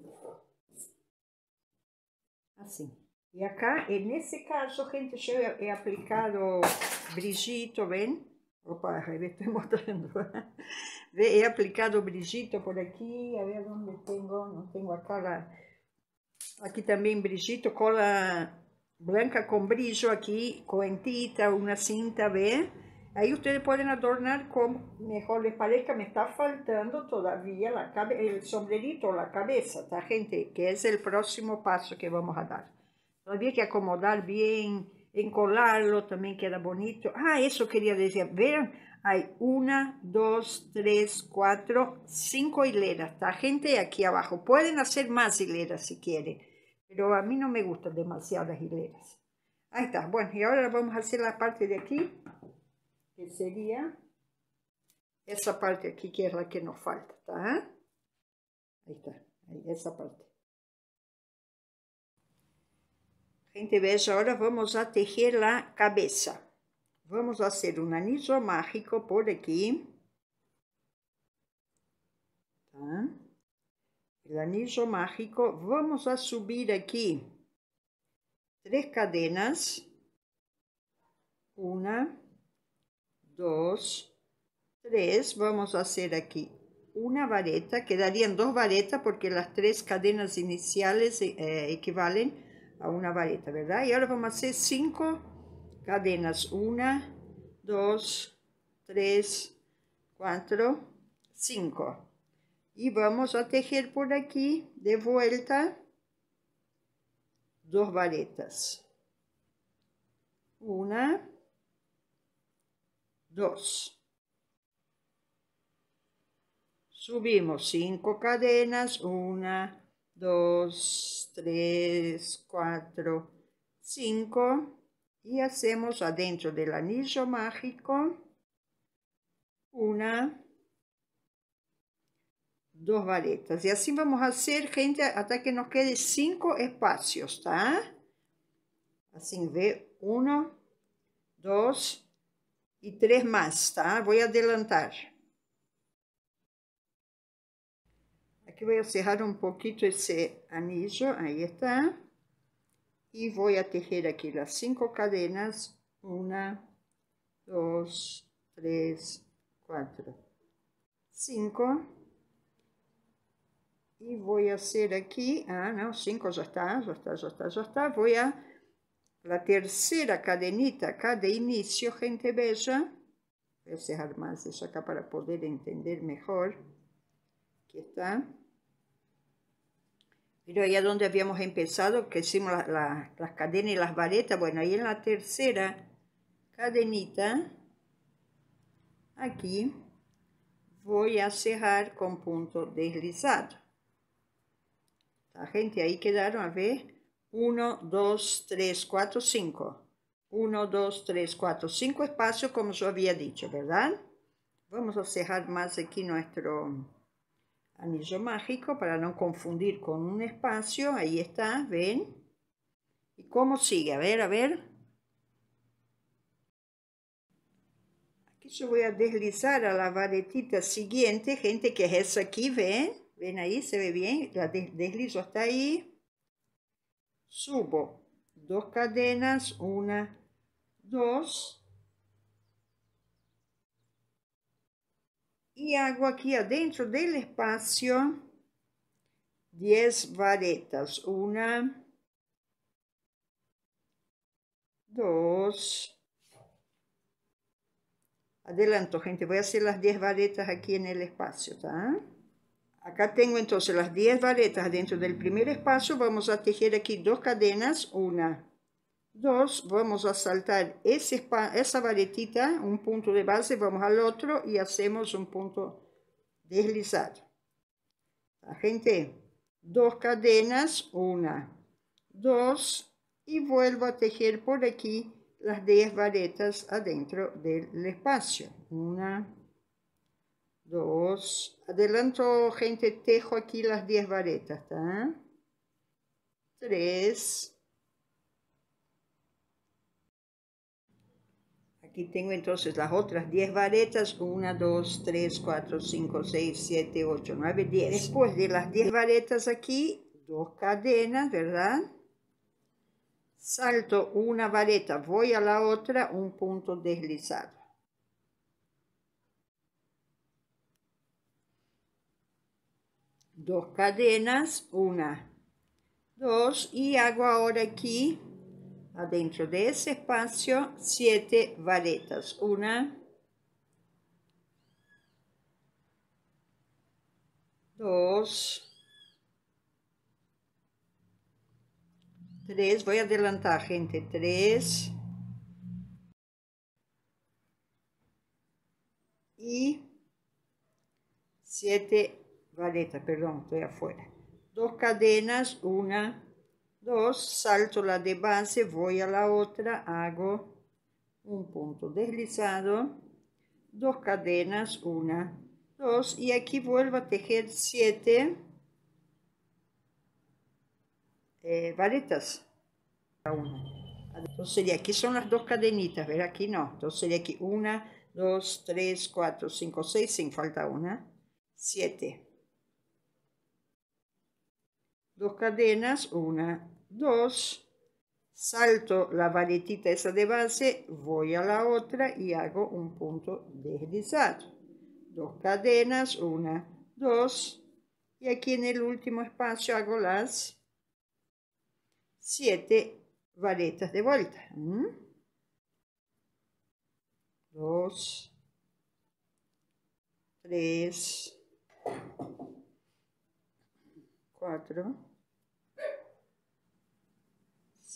Así. Y acá, en ese caso, gente, yo he, aplicado brillito, ¿ven? Opa, ahí estoy mostrando. He aplicado brillito por aquí, a ver dónde tengo, no tengo acá la Aquí también brillito, cola blanca con brillo aquí, cuentita una cinta, ¿ve? Ahí ustedes pueden adornar como mejor les parezca. Me está faltando todavía la el sombrerito, la cabeza, ¿está gente? Que es el próximo paso que vamos a dar. Todavía hay que acomodar bien, encolarlo, también queda bonito. Ah, eso quería decir. Vean, hay una, dos, tres, cuatro, cinco hileras. Está gente aquí abajo. Pueden hacer más hileras si quieren, pero a mí no me gustan demasiadas hileras. Ahí está. Bueno, y ahora vamos a hacer la parte de aquí, que sería esa parte aquí que es la que nos falta. ¿está? Ahí está, ahí, esa parte. Gente, veis, ahora vamos a tejer la cabeza. Vamos a hacer un anillo mágico por aquí. El anillo mágico. Vamos a subir aquí tres cadenas. Una, dos, tres. Vamos a hacer aquí una vareta, quedarían dos varetas porque las tres cadenas iniciales eh, equivalen a una vareta, ¿verdad? Y ahora vamos a hacer cinco cadenas 1, 2, 3, 4, 5 y vamos a tejer por aquí de vuelta dos varetas, una, 2 subimos 5 cadenas, 1, 2, 3, 4, 5, y hacemos adentro del anillo mágico una, dos varetas. Y así vamos a hacer, gente, hasta que nos quede cinco espacios, ¿está? Así ve, uno, dos y tres más, ¿tá? Voy a adelantar. Aquí voy a cerrar un poquito ese anillo, ahí está y voy a tejer aquí las cinco cadenas, una, dos, tres, cuatro, cinco, y voy a hacer aquí, ah no, cinco ya está, ya está, ya está, ya está, voy a la tercera cadenita acá de inicio, gente bella, voy a cerrar más eso acá para poder entender mejor, aquí está, pero ahí a donde habíamos empezado, que hicimos la, las cadenas y las varetas, bueno, ahí en la tercera cadenita, aquí, voy a cerrar con punto deslizado. La gente, ahí quedaron, a ver, 1, 2, 3, 4, 5. 1, 2, 3, 4, 5 espacios, como yo había dicho, ¿verdad? Vamos a cerrar más aquí nuestro anillo mágico para no confundir con un espacio. Ahí está, ven. ¿Y cómo sigue? A ver, a ver. Aquí yo voy a deslizar a la varetita siguiente, gente, que es esa aquí, ven. Ven ahí, se ve bien. La deslizo hasta ahí. Subo dos cadenas, una, dos, y hago aquí adentro del espacio 10 varetas. Una, dos. Adelanto, gente. Voy a hacer las 10 varetas aquí en el espacio, Acá tengo entonces las 10 varetas dentro del primer espacio. Vamos a tejer aquí dos cadenas. Una, Dos, vamos a saltar ese, esa varetita, un punto de base, vamos al otro y hacemos un punto deslizado. La gente, dos cadenas, una, dos, y vuelvo a tejer por aquí las 10 varetas adentro del espacio. Una, dos, adelanto gente, tejo aquí las 10 varetas, ¿está? Tres, Aquí tengo entonces las otras 10 varetas, 1, 2, 3, 4, 5, 6, 7, 8, 9, 10. Después de las 10 varetas aquí, dos cadenas, ¿verdad? Salto una vareta, voy a la otra, un punto deslizado. Dos cadenas, una, dos, y hago ahora aquí adentro de ese espacio siete varetas. Una, dos, tres. Voy a adelantar, gente. Tres. Y siete varetas, perdón, estoy afuera. Dos cadenas, una, 2, salto la de base, voy a la otra, hago un punto deslizado, 2 cadenas, una, 2 y aquí vuelvo a tejer 7 eh, varetas. Entonces, aquí son las 2 cadenitas, ver aquí no, entonces sería aquí 1, 2, 3, 4, 5, 6, sin falta una, 7. 2 cadenas, una, 2, salto la valetita esa de base, voy a la otra y hago un punto deslizado. Dos cadenas, una, dos, y aquí en el último espacio hago las siete varetas de vuelta. ¿Mm? Dos, tres, cuatro,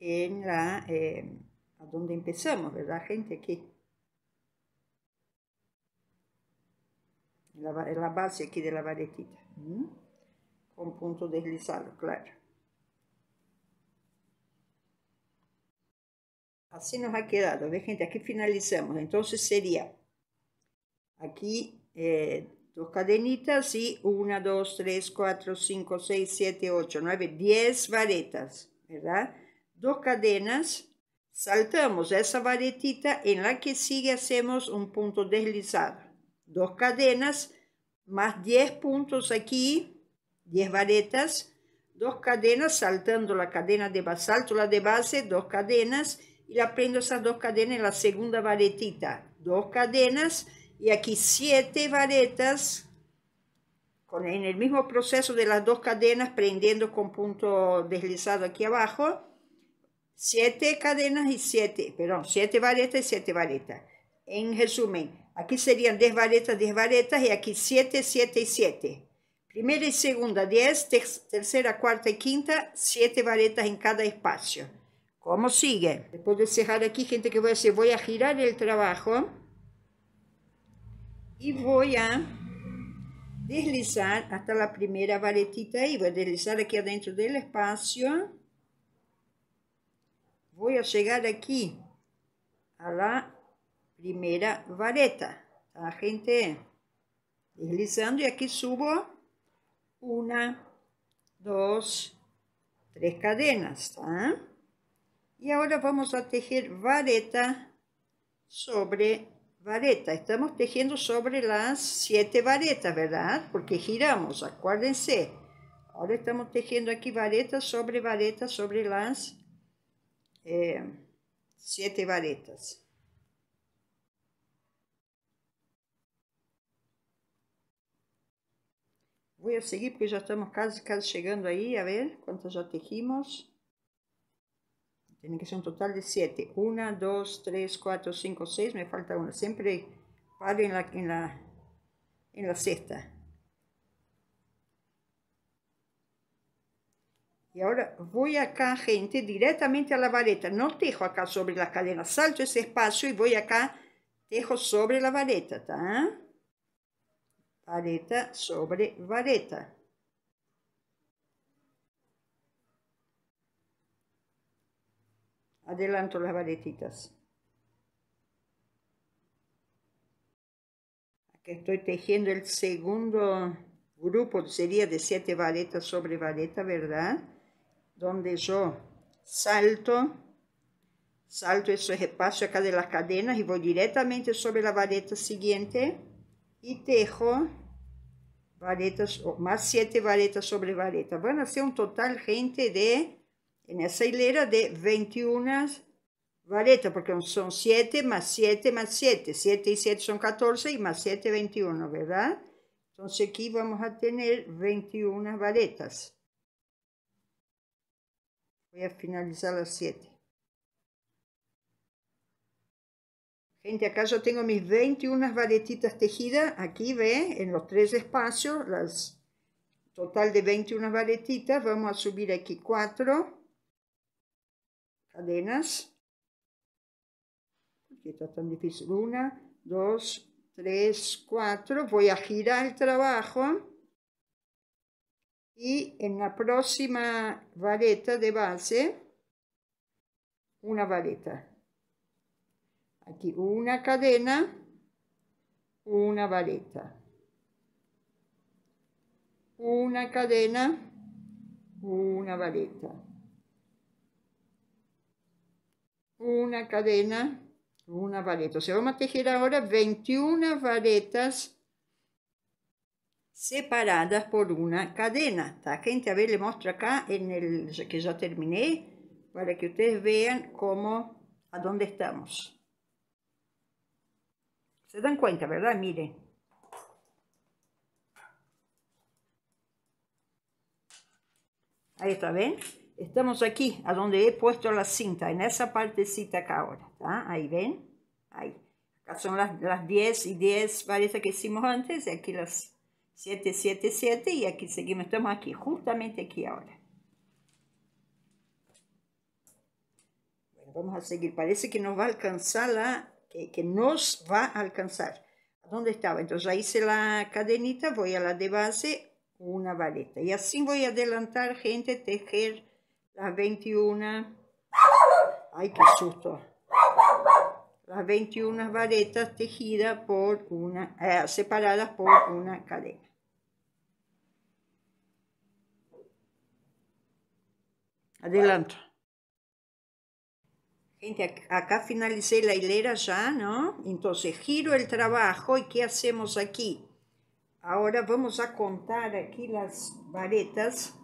en la, eh, a donde empezamos, ¿verdad? Gente aquí. La, la base aquí de la varetita. Con punto deslizado, claro. Así nos ha quedado, ¿ves gente? Aquí finalizamos. Entonces sería aquí eh, dos cadenitas y una, dos, tres, cuatro, cinco, seis, siete, ocho, nueve, diez varetas, ¿verdad? dos cadenas, saltamos esa varetita en la que sigue hacemos un punto deslizado. Dos cadenas más 10 puntos aquí, 10 varetas, dos cadenas saltando la cadena de base, salto la de base, dos cadenas y la prendo esas dos cadenas en la segunda varetita. Dos cadenas y aquí siete varetas en el mismo proceso de las dos cadenas prendiendo con punto deslizado aquí abajo siete cadenas y siete, perdón, siete varetas y siete varetas. En resumen, aquí serían 10 varetas, 10 varetas y aquí 7, 7 y 7. Primera y segunda 10, tercera, cuarta y quinta, 7 varetas en cada espacio. ¿Cómo sigue? Después de cerrar aquí, gente, que voy a hacer, voy a girar el trabajo y voy a deslizar hasta la primera varetita y voy a deslizar aquí adentro del espacio voy a llegar aquí a la primera vareta. La gente deslizando y aquí subo una, dos, tres cadenas. Y ahora vamos a tejer vareta sobre vareta. Estamos tejiendo sobre las siete varetas, ¿verdad? Porque giramos, acuérdense. Ahora estamos tejiendo aquí vareta sobre vareta sobre las eh, siete varetas. Voy a seguir porque ya estamos casi, casi llegando ahí, a ver cuántas ya tejimos. Tiene que ser un total de 7. 1, 2, 3, 4, 5, 6. Me falta una. Siempre paro en la, en la, en la cesta. Y ahora voy acá, gente, directamente a la vareta. No tejo acá sobre la cadena. Salto ese espacio y voy acá, tejo sobre la vareta, Vareta sobre vareta. Adelanto las varetitas. Aquí estoy tejiendo el segundo grupo, sería de siete varetas sobre vareta, ¿verdad? donde yo salto, salto ese espacio acá de las cadenas y voy directamente sobre la vareta siguiente y tejo varetas, más siete varetas sobre vareta. Van a ser un total, gente, de, en esa hilera, de 21 varetas, porque son 7 más 7 más 7. 7 y 7 son 14 y más 7, 21, ¿verdad? Entonces aquí vamos a tener 21 varetas. Voy a finalizar las 7. Gente, acá yo tengo mis 21 varetitas tejidas. Aquí ve, en los tres espacios, las total de 21 varetitas. Vamos a subir aquí 4 cadenas. Porque está tan difícil. Una, 2 3 4 Voy a girar el trabajo y en la próxima vareta de base una vareta aquí una cadena una vareta una cadena una vareta una cadena una vareta o sea vamos a tejer ahora 21 varetas separadas por una cadena, tá gente? A ver, le muestro acá en el que ya terminé para que ustedes vean cómo, a dónde estamos. Se dan cuenta, ¿verdad? Miren. Ahí está, ¿ven? Estamos aquí, a donde he puesto la cinta, en esa partecita acá ahora, ¿tá? Ahí, ¿ven? Ahí. Acá son las, las 10 y 10 varias que hicimos antes, y aquí las 777 y aquí seguimos, estamos aquí, justamente aquí ahora. vamos a seguir, parece que nos va a alcanzar la, que, nos va a alcanzar. ¿Dónde estaba? Entonces ya hice la cadenita, voy a la de base, una vareta. Y así voy a adelantar, gente, tejer las 21, ay qué susto, las 21 varetas tejidas por una, eh, separadas por una cadena. Adelante. Gente, acá finalicé la hilera ya, ¿no? Entonces, giro el trabajo y ¿qué hacemos aquí? Ahora vamos a contar aquí las varetas.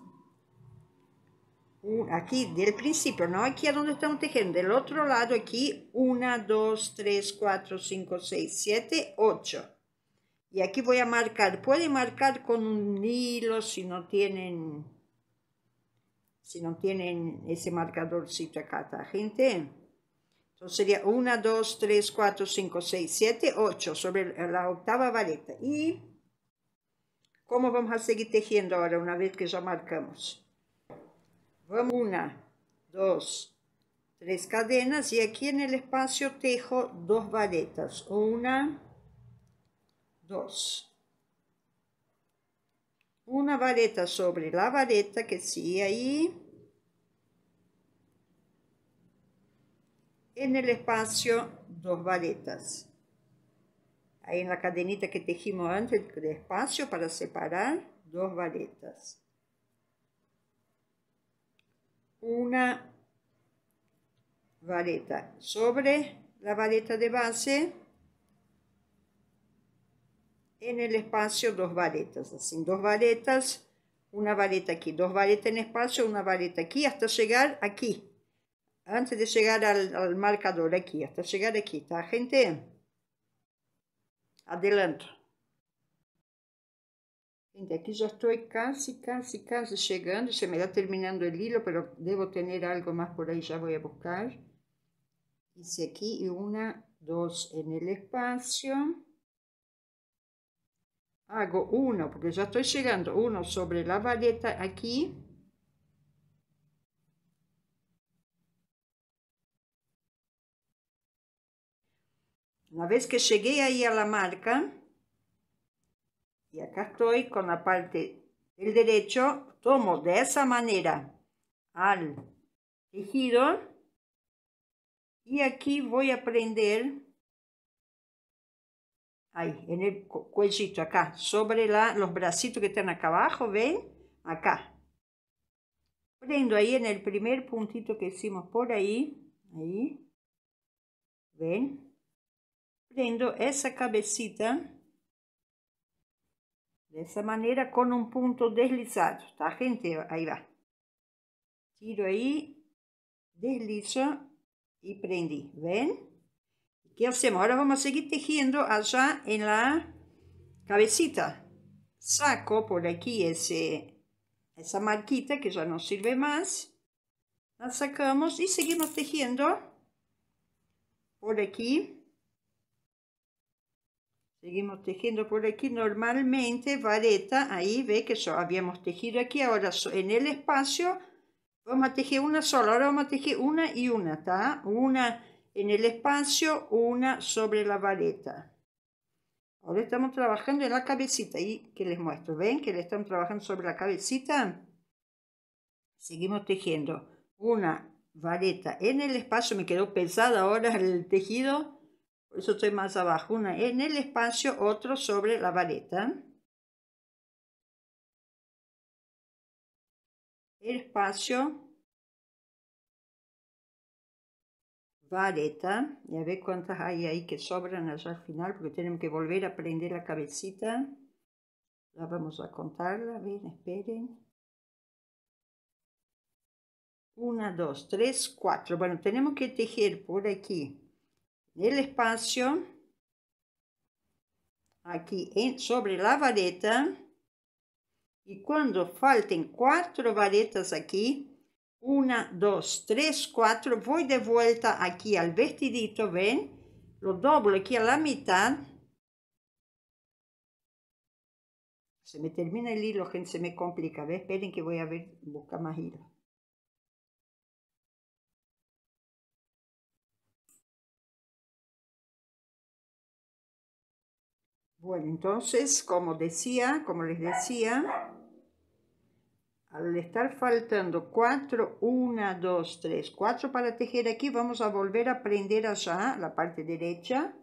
Aquí del principio, ¿no? Aquí a donde estamos tejiendo. Del otro lado aquí, Una, dos, tres, cuatro, cinco, seis, siete, ocho. Y aquí voy a marcar. Puede marcar con un hilo si no tienen si no tienen ese marcadorcito acá, ¿tá? gente. Entonces sería 1, 2, 3, 4, 5, 6, 7, 8 sobre la octava vareta. Y cómo vamos a seguir tejiendo ahora una vez que ya marcamos. Vamos 1, 2, 3 cadenas y aquí en el espacio tejo dos varetas. 1, 2, una vareta sobre la vareta que sigue ahí. En el espacio, dos varetas. Ahí en la cadenita que tejimos antes el espacio para separar, dos varetas. Una vareta sobre la vareta de base en el espacio dos varetas, así, dos varetas, una vareta aquí, dos varetas en espacio, una vareta aquí, hasta llegar aquí, antes de llegar al, marcador aquí, hasta llegar aquí, ¿está gente? Adelante. Gente, aquí ya estoy casi, casi, casi llegando, se me está terminando el hilo, pero debo tener algo más por ahí, ya voy a buscar. Hice aquí y una, dos en el espacio hago uno porque ya estoy llegando uno sobre la vareta aquí una vez que llegué ahí a la marca y acá estoy con la parte del derecho tomo de esa manera al tejido y aquí voy a prender ahí, en el cuellito, acá, sobre los bracitos que están acá abajo, ¿ven? Acá. Prendo ahí en el primer puntito que hicimos por ahí, ahí, ¿ven? Prendo esa cabecita de esa manera con un punto deslizado, ¿está gente? Ahí va. Tiro ahí, deslizo y prendí, ¿ven? ¿Qué hacemos? Ahora vamos a seguir tejiendo allá en la cabecita. Saco por aquí ese, esa marquita que ya no sirve más. La sacamos y seguimos tejiendo por aquí. Seguimos tejiendo por aquí normalmente, vareta, ahí ve que ya habíamos tejido aquí, ahora en el espacio vamos a tejer una sola, ahora vamos a tejer una y una, ¿está? Una en el espacio, una sobre la vareta. Ahora estamos trabajando en la cabecita y que les muestro. ¿Ven que le estamos trabajando sobre la cabecita? Seguimos tejiendo una vareta en el espacio. Me quedó pesada ahora el tejido. Por eso estoy más abajo. Una en el espacio, otro sobre la vareta. Espacio, vareta, ya ve cuántas hay ahí que sobran allá al final, porque tenemos que volver a prender la cabecita. la vamos a contarla, a esperen. Una, dos, tres, cuatro. Bueno, tenemos que tejer por aquí en el espacio, aquí en, sobre la vareta, y cuando falten cuatro varetas aquí, una, dos, tres, cuatro. Voy de vuelta aquí al vestidito, ven. Lo doblo aquí a la mitad. Se me termina el hilo, gente, se me complica. Esperen que voy a ver, busca más hilo. Bueno, entonces, como decía, como les decía, al estar faltando 4, 1, 2, 3, 4 para tejer aquí, vamos a volver a prender allá la parte derecha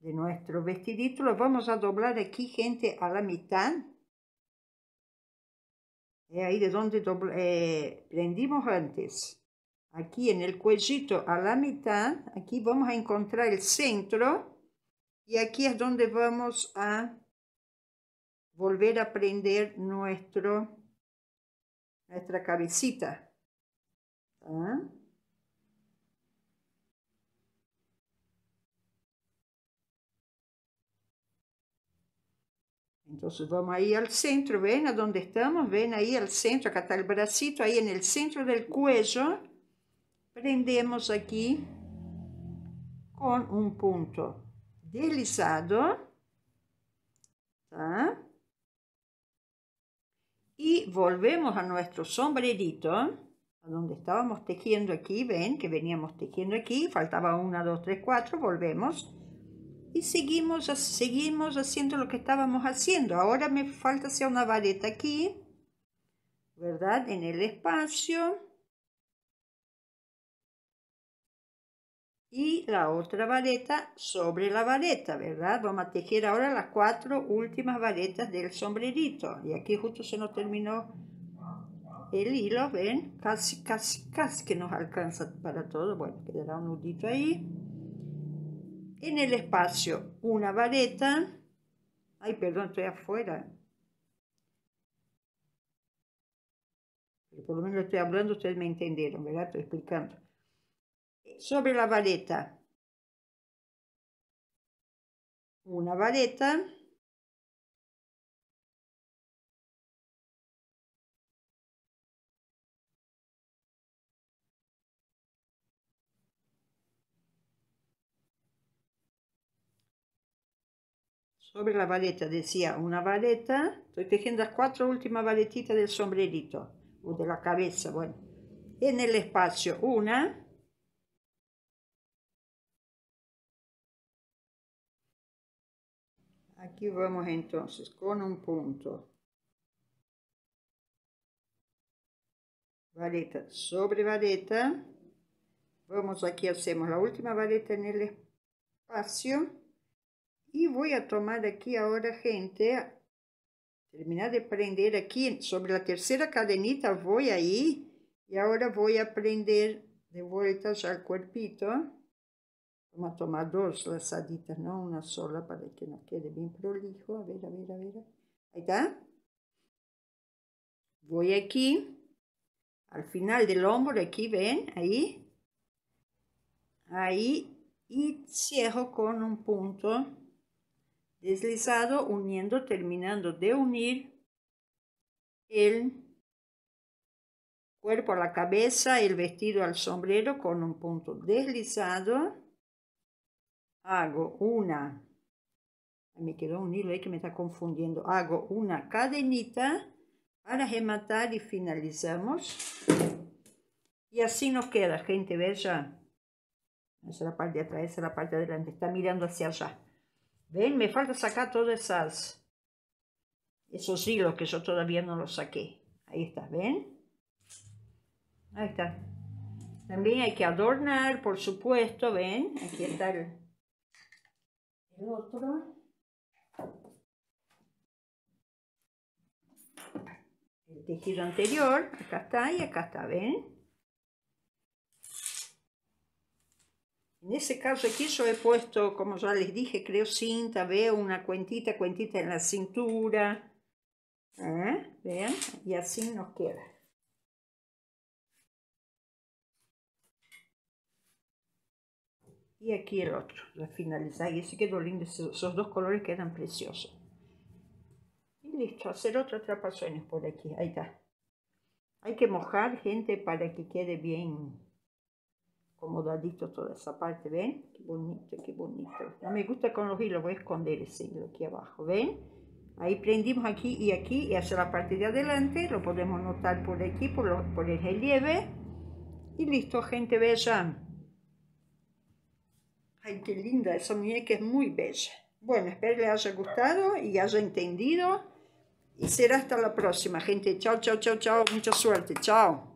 de nuestro vestidito. Lo vamos a doblar aquí, gente, a la mitad. ahí de donde eh, prendimos antes. Aquí en el cuellito a la mitad, aquí vamos a encontrar el centro y aquí es donde vamos a volver a prender nuestro nuestra cabecita. ¿Ah? Entonces vamos ahí al centro, ven a donde estamos, ven ahí al centro, acá está el bracito, ahí en el centro del cuello, prendemos aquí con un punto deslizado, ¿Ah? Y volvemos a nuestro sombrerito, a donde estábamos tejiendo aquí, ven que veníamos tejiendo aquí, faltaba una, dos, tres, cuatro, volvemos. Y seguimos, seguimos haciendo lo que estábamos haciendo. Ahora me falta hacer una vareta aquí, ¿verdad? En el espacio y la otra vareta sobre la vareta, ¿verdad? Vamos a tejer ahora las cuatro últimas varetas del sombrerito. Y aquí justo se nos terminó el hilo, ¿ven? Casi, casi, casi que nos alcanza para todo. Bueno, quedará un nudito ahí. En el espacio, una vareta. Ay, perdón, estoy afuera. por lo menos estoy hablando, ustedes me entendieron, ¿verdad? Estoy explicando sobre la vareta una vareta sobre la vareta decía una vareta sto tejiendo las quattro últimas varetitas del sombrerito o della cabeza bueno en el espacio una Aquí vamos entonces con un punto. Vareta sobre vareta. Vamos aquí, hacemos la última vareta en el espacio. Y voy a tomar aquí ahora, gente, terminar de prender aquí sobre la tercera cadenita voy ahí y ahora voy a prender de vuelta ya el cuerpito Vamos a tomar dos lazaditas, no una sola, para que nos quede bien prolijo. A ver, a ver, a ver. Ahí está. Voy aquí, al final del hombro, aquí ven, ahí. Ahí y cierro con un punto deslizado, uniendo, terminando de unir el cuerpo a la cabeza, el vestido al sombrero con un punto deslizado hago una, me quedó un hilo ahí que me está confundiendo, hago una cadenita para rematar y finalizamos. Y así nos queda, gente, bella. Esa es la parte de atrás, esa es la parte de adelante, está mirando hacia allá. ¿Ven? Me falta sacar todas esas esos hilos que yo todavía no los saqué. Ahí está, ¿ven? Ahí está. También hay que adornar, por supuesto, ¿ven? Aquí está el, otro el tejido anterior, acá está y acá está, ¿ven? En ese caso aquí yo he puesto, como ya les dije, creo cinta, veo una cuentita, cuentita en la cintura, ¿eh? Y así nos queda. y aquí el otro la finalizar y ese quedó lindo esos dos colores quedan preciosos y listo hacer otras trapazones por aquí ahí está hay que mojar gente para que quede bien acomodadito toda esa parte ven qué bonito qué bonito no me gusta con los hilos voy a esconder ese hilo aquí abajo ven ahí prendimos aquí y aquí y hacia la parte de adelante lo podemos notar por aquí por, por el relieve y listo gente bella Ay, qué linda, esa muñeca es muy bella. Bueno, espero que les haya gustado y haya entendido. Y será hasta la próxima, gente. Chao, chao, chao, chao. Mucha suerte. Chao.